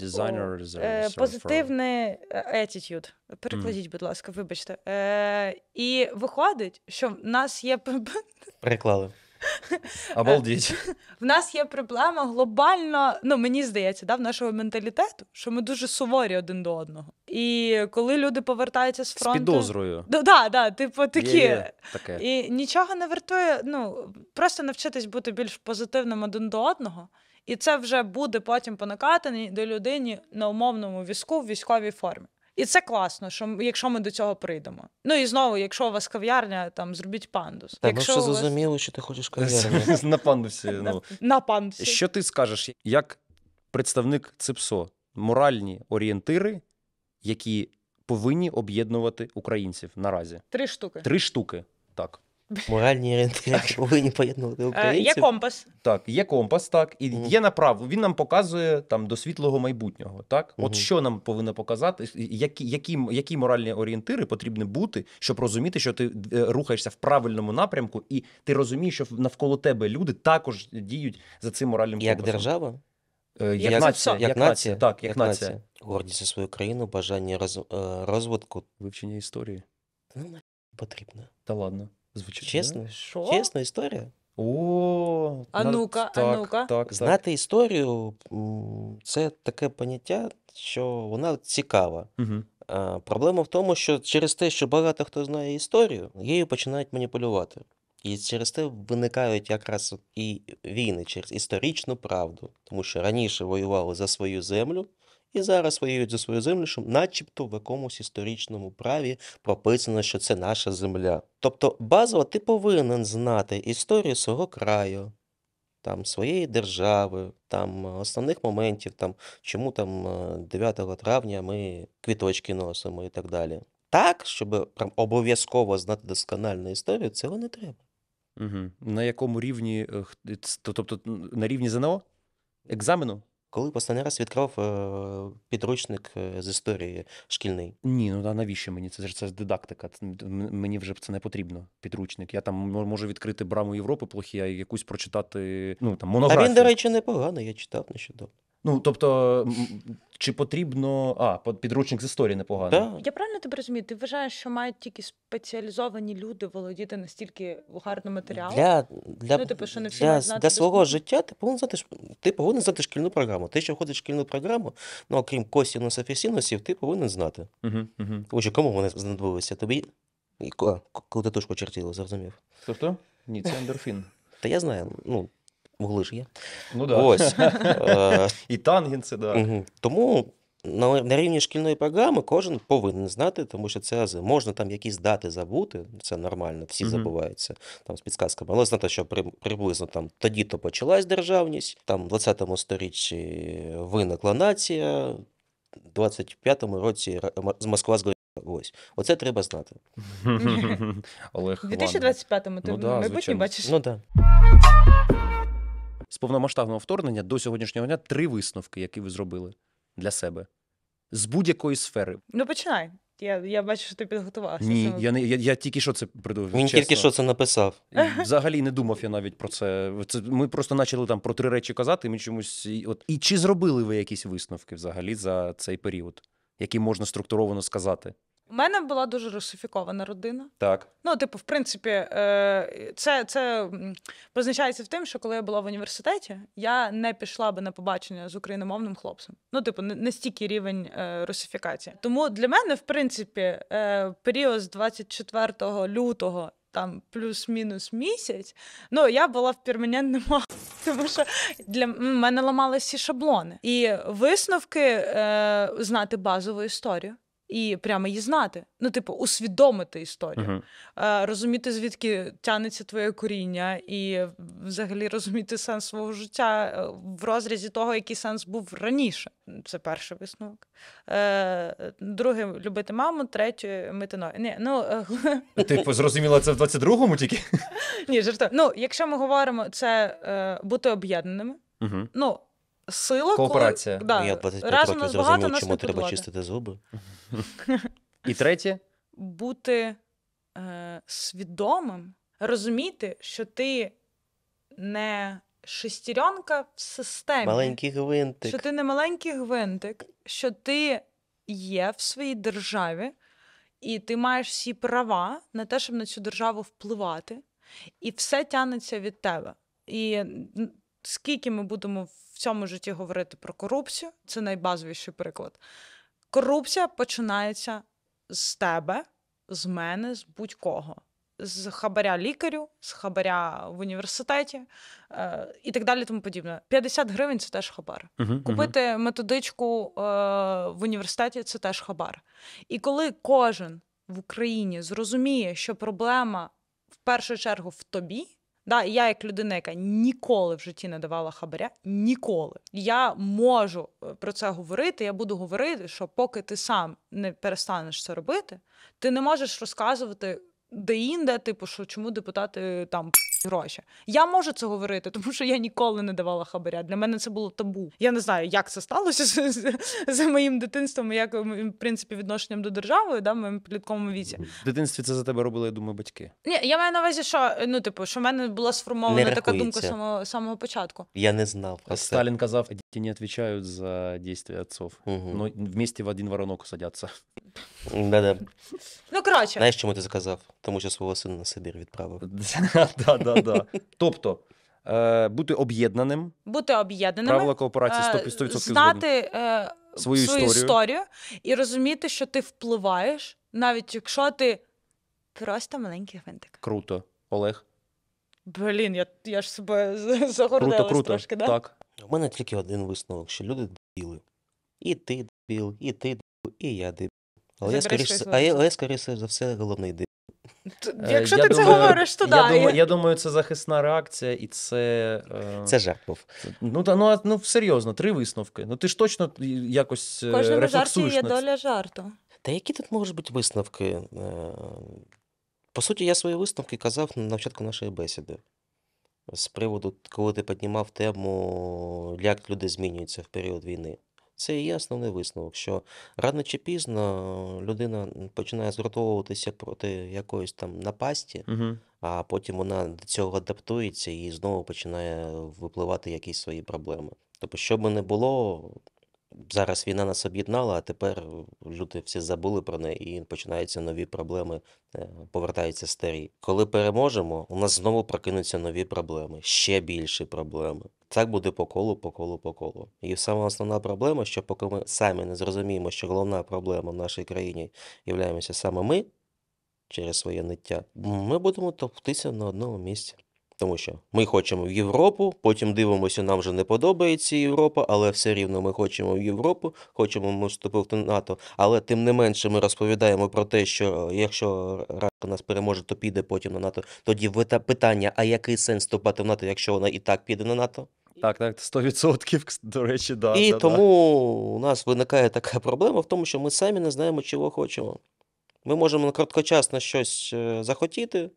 Designer, designer, е, позитивний етітюд. Перекладіть, будь ласка, вибачте. Е, І виходить, що в нас є [LAUGHS] Переклали. [LAUGHS] Обалдіть. [LAUGHS] В нас є проблема глобально, ну мені здається, да, в нашого менталітету, що ми дуже суворі один до одного. І коли люди повертаються з фронту. З підозрою. Да, да, да типу такі. Є, є. Таке. І нічого не вартує. Ну, просто навчитись бути більш позитивним один до одного. І це вже буде потім понакатаний до людині на умовному візку в військовій формі. І це класно, що якщо ми до цього прийдемо. Ну і знову, якщо у вас кав'ярня, там зробіть пандус. Так, ну якщо все зрозуміло, що ти хочеш кав'ярню. [LAUGHS] на пандусі. Ну. На пандусі. Що ти скажеш, як представник ЦИПСО, моральні орієнтири, які повинні об'єднувати українців наразі? Три штуки. Три штуки, так. Моральні орієнтири [LAUGHS] повинні поєднувати е, українців. Є компас. Так, є компас, так, і є направ. Він нам показує там до світлого майбутнього. Так, от що нам повинно показати, які які, які моральні орієнтири потрібні бути, щоб розуміти, що ти е, рухаєшся в правильному напрямку, і ти розумієш, що навколо тебе люди також діють за цим моральним як держава. Е, як, як нація, як, як нація, так, як, як нація. нація. Гордість за свою країну, бажання роз, розвитку, вивчення історії. Ну, потрібно. Та ладно. Звучить чесно? Що? Чесна історія. О, а ну-ка, а ну-ка. Так, Знати історію це таке поняття, що вона цікава. Угу. А, Проблема в тому, що через те, що багато хто знає історію, її починають маніпулювати. І через те виникають якраз і війни через історичну правду, тому що раніше воювали за свою землю, і зараз воюють за свою землю, що начебто в якомусь історичному праві прописано, що це наша земля. Тобто базово ти повинен знати історію свого краю, там своєї держави, там основних моментів, там чому там 9 е, травня ми квіточки носимо і так далі. Так, щоб прям обов'язково знати доскональну історію, цього не треба. Угу. На якому рівні, е, тобто на рівні ЗНО? Екзамену? Коли останній раз відкрив е, підручник е, з історії шкільний? Ні, ну а навіщо мені? Це ж це дидактика. Мені вже це не потрібно. Підручник. Я там можу відкрити браму Європи плохі, а якусь прочитати. Ну там монографію. А він, до речі, непоганий. Я читав нещодавно. Ну тобто, чи потрібно а підручник з історії непогано? Да. Я правильно тебе розумію? Ти вважаєш, що мають тільки спеціалізовані люди володіти настільки гарним матеріалом? Для для, ну, типу, що не для, знати для свого життя ти повинен знати ти повинен знати шкільну програму. Ти ще входиш в шкільну програму, ну окрім косінус офісінусів, ти повинен знати. Угу, угу. Отже, кому вони знадобилися? Тобі коли ти точку чертіло, зрозумів? Хто хто? Ні, це ендорфін. Та я знаю. ну вугли ж є. Ну да. Ось. [LAUGHS] Е, І тангенси, да. Тому. На, на рівні шкільної програми кожен повинен знати, тому що це ази. Можна там якісь дати забути, це нормально, всі угу. забуваються там з підсказками. Але знати, що при, приблизно там тоді-то почалась державність, там в 20-му сторіччі виникла нація, в 25-му році Москва згоріла. Ось, оце треба знати. [LAUGHS] Олег, У 2025-му ти ну, да, ми потім бачиш. Ну, да з повномасштабного вторгнення до сьогоднішнього дня три висновки, які ви зробили для себе з будь-якої сфери. Ну починай. Я я бачу, що ти підготувався. Ні, я не я, я тільки що це придумав. Він чесно. тільки що це написав. Взагалі не думав я навіть про це. Це ми просто почали там про три речі казати. Ми чомусь от і чи зробили ви якісь висновки взагалі за цей період, які можна структуровано сказати? У мене була дуже русифікована родина. Так. Ну, типу, в принципі, е, це це позначається в тим, що коли я була в університеті, я не пішла би на побачення з україномовним хлопцем. Ну, типу, не стільки рівень е, русифікації. Тому для мене, в принципі, е, період з 24 лютого. Там плюс-мінус місяць, ну я була в перманентному, [LAUGHS] тому що для мене ламалися шаблони і висновки е, знати базову історію і прямо її знати. Ну, типу, усвідомити історію, uh-huh. розуміти, звідки тянеться твоє коріння, і взагалі розуміти сенс свого життя е, в розрізі того, який сенс був раніше. Це перший висновок. Е, Друге, любити маму, третє мити ноги. Ні, ну... [LAUGHS] Типу, зрозуміла це в 22-му тільки? Ні, жарто. Ну, якщо ми говоримо, це бути об'єднаними. Uh-huh. Ну, Сила кооперація. Коли, да, ну, Я 25 разом років зрозумів, чому треба чистити зуби. І третє бути е, свідомим, розуміти, що ти не шестеренка в системі, Маленький гвинтик. що ти не маленький гвинтик, що ти є в своїй державі, і ти маєш всі права на те, щоб на цю державу впливати, і все тянеться від тебе. І скільки ми будемо в цьому житті говорити про корупцію, це найбазовіший приклад. Корупція починається з тебе, з мене, з будь-кого. З хабаря лікарю, з хабаря в університеті е, і так далі. Тому подібне. 50 гривень це теж хабар. Uh-huh, Купити uh-huh. методичку е, в університеті це теж хабар. І коли кожен в Україні зрозуміє, що проблема в першу чергу в тобі, Да, Я, як людина, яка ніколи в житті не давала хабаря, ніколи. Я можу е, про це говорити. Я буду говорити, що поки ти сам не перестанеш це робити, ти не можеш розказувати де-інде, типу, що чому депутати там гроші. Я можу це говорити, [LAUGHS] тому що я ніколи не давала хабаря. Для мене це було табу. Я не знаю, як це сталося з, з, з моїм дитинством, як в принципі відношенням до держави, да, в моєму підлітковому віці. В дитинстві це за тебе робили, я думаю, батьки. Ні, я маю на увазі, що ну типу, що в мене була сформована така думка самого самого початку. Я не знав. Сталін казав. Те не отвечают за действия отцов, Мгм. но вместе в один воронок садятся. Да-да. Ну, коротше, Знаєш, чому ти заказав? Тому що свого сина на Сибір відправив. [LAUGHS] Да, да, да. Тобто е, бути об'єднаним, бути об'єднаним правила кооперації 100% е, знати е, свою, Свою історію. і розуміти, що ти впливаєш, навіть якщо ти просто маленький гвинтик. Круто. Олег, Блін, я, я ж себе з- круто, круто. трошки, да? Так, у мене тільки один висновок, що люди дебіли. І ти дебіл, і ти дебіл, і я дебіл. Але я скоріш за- а я, але я, скоріше за все головний дебіл. Е, якщо я ти це говориш, то я, да. думаю, я думаю, це захисна реакція, і це. е, Це жарт був. Ну, та, ну, а- ну серйозно, три висновки. Ну ти ж точно якось е, В кожному жарті є доля жарту. Та які тут можуть бути висновки? Е, по суті, я свої висновки казав на початку нашої бесіди з приводу, коли ти піднімав тему, як люди змінюються в період війни. Це і є основний висновок, що рано чи пізно людина починає згуртовуватися проти якоїсь там напасті, угу. а потім вона до цього адаптується і знову починає випливати якісь свої проблеми. Тобто, що би не було, Зараз війна нас об'єднала, а тепер е, люди всі забули про неї і починаються нові проблеми, е, повертаються старі. Коли переможемо, у нас знову прокинуться нові проблеми, ще більші проблеми. Так буде по колу, по колу, по колу. І сама основна проблема, що поки ми самі не зрозуміємо, що головна проблема в нашій країні являємося саме ми через своє ниття, ми будемо топтися на одному місці. Тому що ми хочемо в Європу, потім дивимося, нам вже не подобається Європа, але все рівно ми хочемо в Європу, хочемо ми вступити в НАТО. Але тим не менше ми розповідаємо про те, що е, якщо Рак нас переможе, то піде потім на НАТО. Тоді питання: а який сенс вступати в НАТО, якщо вона і так піде на НАТО? Так, так, 100%, до речі, да. І да, тому да. у нас виникає така проблема в тому, що ми самі не знаємо, чого хочемо. Ми можемо на короткочасно щось е, захотіти,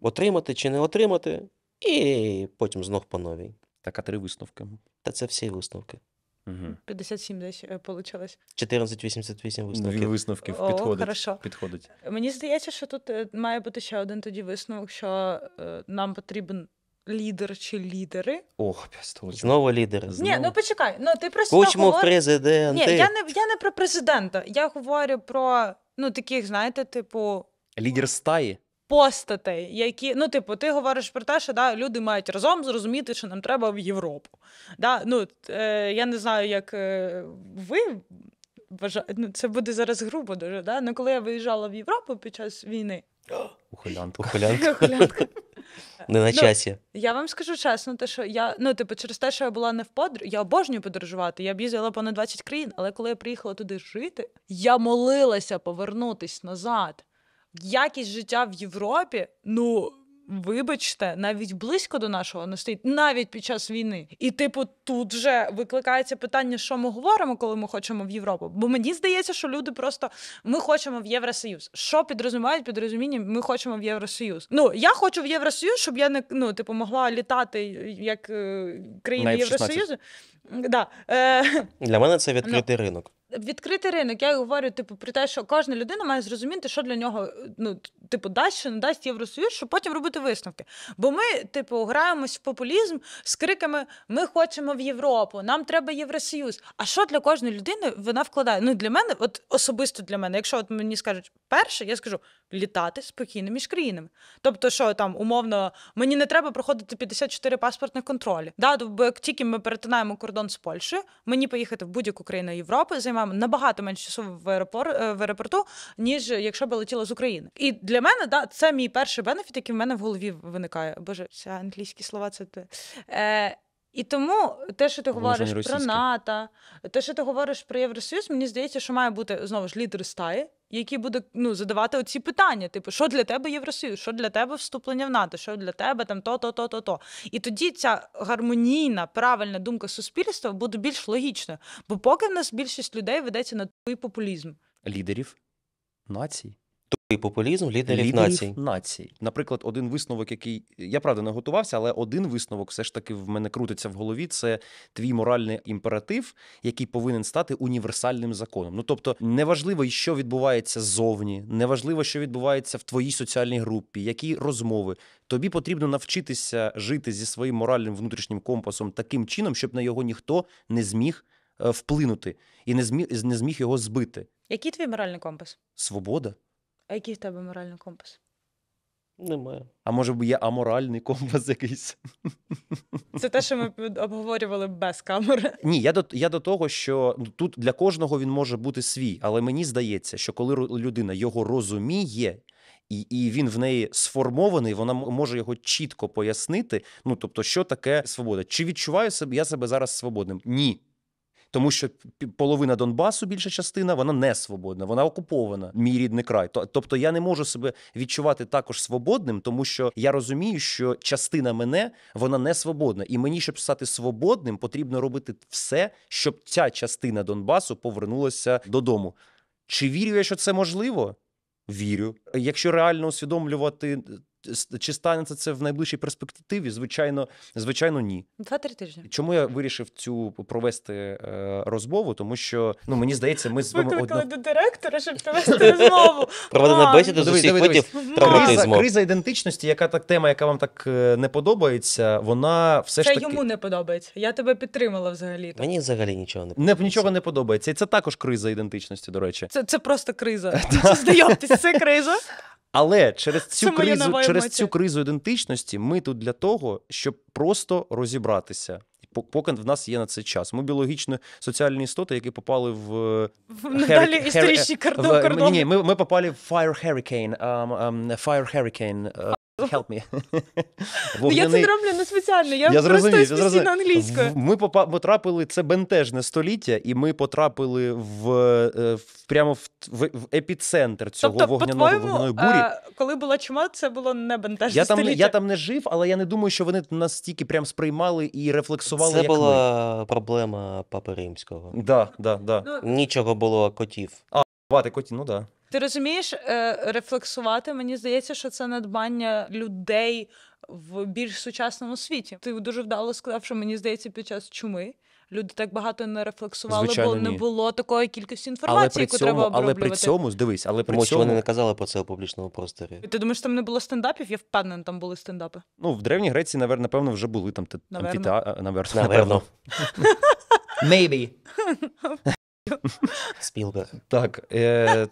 отримати чи не отримати і потім знов по новій. Так, а три висновки. Та це всі висновки. Угу. 57 десь е, получилось. 1488 висновків. Дві висновки О, підходить. підходить. Мені здається, що тут е, має бути ще один тоді висновок, що е, нам потрібен лідер чи лідери. Ох, Знову лідери. Знову. Ні, ну почекай. Ну ти просто Кучмо говориш. Ні, я не я не про президента. Я говорю про ну таких, знаєте, типу, Лідер стаї постатей, які ну, типу, ти говориш про те, що да, люди мають разом зрозуміти, що нам треба в Європу. Да? Ну, е, Я не знаю, як е, ви вважаєте, ну, це буде зараз грубо дуже. да? Ну, Коли я виїжджала в Європу під час війни. [GASPS] Ухилянка. Ухилянка. [LAUGHS] Не на ну, часі. Ну, я вам скажу чесно, те, що я ну, типу, через те, що я була не в подорожі, я обожнюю подорожувати. Я об'їздила понад 20 країн, але коли я приїхала туди жити, я молилася повернутись назад якість життя в Європі, ну. Вибачте, навіть близько до нашого не стоїть, навіть під час війни. І, типу, тут вже викликається питання, що ми говоримо, коли ми хочемо в Європу. Бо мені здається, що люди просто ми хочемо в Євросоюз. Що підрозуміють під розумінням, ми хочемо в Євросоюз. Ну я хочу в Євросоюз, щоб я не ну, типу, могла літати як е, країна Євросоюзу. Да. Е... Для мене це ну. відкритий ну. ринок відкритий ринок. Я говорю, типу, про те, що кожна людина має зрозуміти, що для нього ну, типу, дасть що не дасть Євросоюз, щоб потім робити висновки. Бо ми, типу, граємось в популізм з криками Ми хочемо в Європу, нам треба Євросоюз. А що для кожної людини вона вкладає? Ну для мене, от особисто для мене, якщо от мені скажуть перше, я скажу літати спокійно між країнами. Тобто, що там умовно мені не треба проходити 54 паспортних контролі. Да, бо як тільки ми перетинаємо кордон з Польщею, мені поїхати в будь-яку країну Європи, займати вам набагато менше часу в аеропорт е, в аеропорту, ніж якщо б летіла з України. І для мене да це мій перший бенефіт, який в мене в голові виникає. Боже, це англійські слова, це те. Е, і тому те, що ти говориш про НАТО, те, що ти говориш про Євросоюз, мені здається, що має бути знову ж лідер стаї, який буде ну, задавати оці питання: типу, що для тебе Євросоюз, що для тебе вступлення в НАТО, що для тебе там то, то, то, то, то. І тоді ця гармонійна, правильна думка суспільства буде більш логічною. Бо поки в нас більшість людей ведеться на тупий популізм лідерів Нації тупий популізм лідерів, лідерів націй. націй. Наприклад, один висновок, який я правда не готувався, але один висновок все ж таки в мене крутиться в голові. Це твій моральний імператив, який повинен стати універсальним законом. Ну тобто, неважливо, що відбувається ззовні, неважливо, що відбувається в твоїй соціальній групі, які розмови. Тобі потрібно навчитися жити зі своїм моральним внутрішнім компасом таким чином, щоб на його ніхто не зміг. Е, вплинути і не зміг не зміг його збити. Який твій моральний компас? Свобода. А який в тебе моральний компас? Немає. А може б є аморальний компас якийсь? Це те, що ми обговорювали без камери. Ні, я до я до того, що ну, тут для кожного він може бути свій, але мені здається, що коли людина його розуміє. І і він в неї сформований, вона може його чітко пояснити. Ну тобто, що таке свобода? Чи відчуваю себе я себе зараз свободним? Ні тому що половина Донбасу, більша частина, вона не свободна, вона окупована. Мій рідний край. Тобто я не можу себе відчувати також свободним, тому що я розумію, що частина мене вона не свободна, і мені, щоб стати свободним, потрібно робити все, щоб ця частина Донбасу повернулася додому. Чи вірю я, що це можливо? Вірю, якщо реально усвідомлювати чи станеться це в найближчій перспективі? Звичайно, звичайно, ні. Два-три тижні. Чому я вирішив цю провести е, розмову? Тому що ну мені здається, ми з вами одна... до директора, щоб провести розмову. [LAUGHS] Проведена бесіда з усіх видів травматизму. Ну, криза ідентичності, яка так тема, яка вам так е, не подобається, вона все це ж таки... йому не подобається. Я тебе підтримала взагалі. Мені взагалі нічого не подобається. Не, нічого не подобається. І це також криза ідентичності. До речі, це це просто криза. [LAUGHS] Здайомтесь, це криза. Але через цю кризу, через цю кризу ідентичності ми тут для того, щоб просто розібратися. Поки в нас є на це час. Ми біологічно соціальні істоти, які попали в е, Далі історичні кордони. Ні, ми ми попали в Fire Hurricane. Um, um, fire Hurricane. Е. Ну, Help me. [LAUGHS] Ну, Я це не роблю не спеціально, я, я зрозумів, я постійно англійською. Ми попа- потрапили це бентежне століття, і ми потрапили в, е, в прямо в, в, в епіцентр цього Тобто, вогняного вогняної е, бурі. е, коли була чума, це було не бентежне я там не- століття. я там не жив, але я не думаю, що вони настільки прям сприймали і рефлексували. Це як була проблема Папи Римського. ми. Да, да, да. Ну, Нічого було котів. Бати коті, ну да. Ти розумієш, е, рефлексувати, мені здається, що це надбання людей в більш сучасному світі. Ти дуже вдало сказав, що мені здається, під час чуми люди так багато не рефлексували, Звичайно, бо не було такої кількості інформації, але яку цьому, треба оброблювати. Але при цьому, дивись, але при Тому цьому... вони не казали про це у публічному просторі. Ти думаєш, там не було стендапів? Я впевнена, там були стендапи. Ну, в Древній Греції, навер- напевно, вже були там Наверно. амфіта... Е, Наверно. Наверно. [LAUGHS] Maybe. [LAUGHS] [LAUGHS] Спілберг. Так. Е...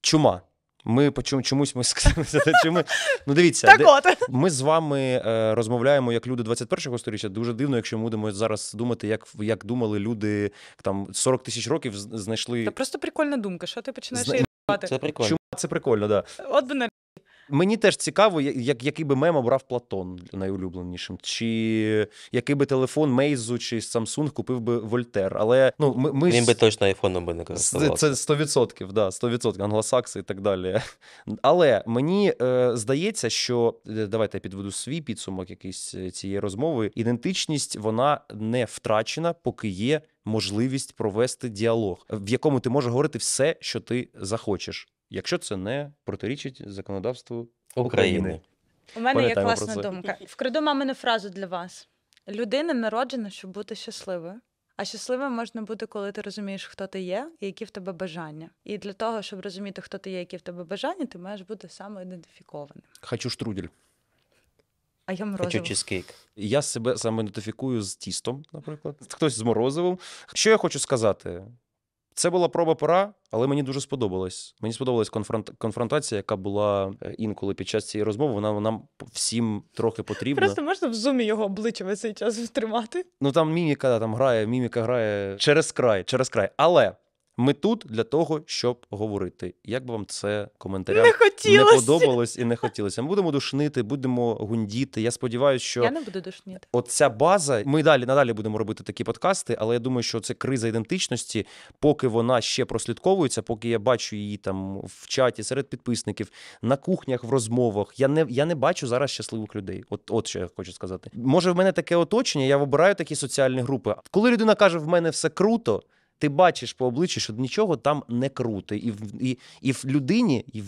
Чума. Ми почому чомусь ми [LAUGHS] чому. Ну дивіться, так де... от. ми з вами е, розмовляємо як люди 21-го сторіччя. Дуже дивно, якщо ми будемо зараз думати, як як думали люди там 40 тисяч років знайшли. Та просто прикольна думка. Що ти починаєш Зна... її Це прикольно. Чума це прикольно, да. От би Мені теж цікаво, як, який би мем обрав Платон найулюбленішим, чи який би телефон Мейзу чи Samsung купив би Вольтер. Але ну ми, ми він би точно айфоном би не користувався. Це 100%, да, 100%, англосакси і так далі. Але мені е, здається, що е, давайте я підведу свій підсумок якийсь е, цієї розмови. Ідентичність вона не втрачена, поки є можливість провести діалог, в якому ти можеш говорити все, що ти захочеш якщо це не протирічить законодавству України. У мене є класна думка. Вкраду мамину фразу для вас: людина народжена, щоб бути щасливою. А щасливим можна бути, коли ти розумієш, хто ти є і які в тебе бажання. І для того, щоб розуміти, хто ти є, які в тебе бажання, ти маєш бути самоідентифікованим. Хочу штрудель. А я Хочу морозиво. чизкейк. Я себе самоідентифікую з тістом, наприклад. Хтось з морозивом. Що я хочу сказати? Це була проба пора, але мені дуже сподобалось. Мені сподобалась конфронтація, яка була е, інколи під час цієї розмови. Вона нам всім трохи потрібна. Просто можна в зумі його обличчя весь цей час тримати. Ну там міміка там грає, міміка грає через край, через край. Але ми тут для того, щоб говорити. Як би вам це коментаря не, не подобалось і не хотілося? Ми будемо душнити, будемо гундіти. Я сподіваюся, що я не буду душнити. Оця база. Ми далі надалі будемо робити такі подкасти, але я думаю, що це криза ідентичності, поки вона ще прослідковується, поки я бачу її там в чаті серед підписників, на кухнях, в розмовах. Я не я не бачу зараз щасливих людей. От, от що я хочу сказати. Може, в мене таке оточення. Я вибираю такі соціальні групи. Коли людина каже, в мене все круто ти бачиш по обличчю, що нічого там не круто. І в і, і в людині, і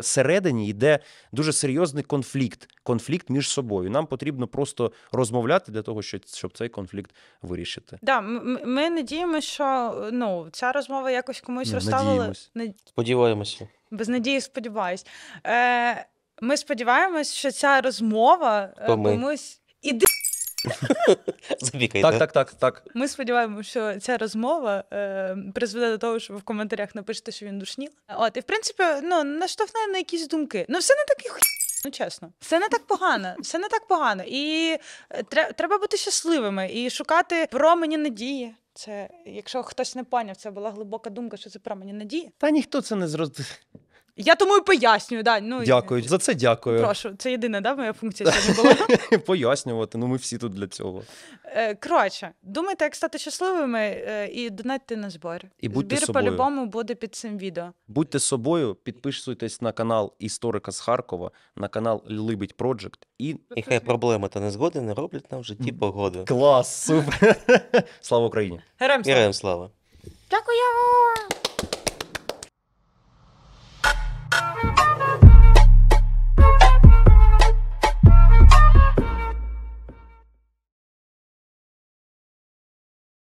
всередині йде дуже серйозний конфлікт. Конфлікт між собою. Нам потрібно просто розмовляти для того, щоб, щоб цей конфлікт вирішити. Да, ми надіємося, що ну ця розмова якось комусь розставила. Над... Сподіваємося. Без надії, сподіваюсь. Е, Ми сподіваємось, що ця розмова е, комусь іде. Запікайте. Так, так, так, так. Ми сподіваємося, що ця розмова е, призведе до того, що ви в коментарях напишете, що він душніл. От, і в принципі, ну наштовхне на якісь думки. Ну, все не такий хуй. Ну, чесно, все не так погано, все не так погано. І е, тре- треба бути щасливими і шукати промені надії. Це, якщо хтось не поняв, це була глибока думка, що це промені надії. Та ніхто це не зрозумів. Я тому і пояснюю, да. Ну, Дякую. За це дякую. Прошу, це єдина да, моя функція сьогодні була. [LAUGHS] Пояснювати, ну ми всі тут для цього. Е, коротше, думайте, як стати щасливими е, і донатьте на збір. І будьте збір по-любому буде під цим відео. Будьте собою, підписуйтесь на канал Історика з Харкова, на канал Либідь Проджект і. І хай проблеми та незгоди не роблять нам в житті погоди. Клас! Супер! [LAUGHS] Слава Україні! Героям слава! Героям слава! Дякую! Thank you.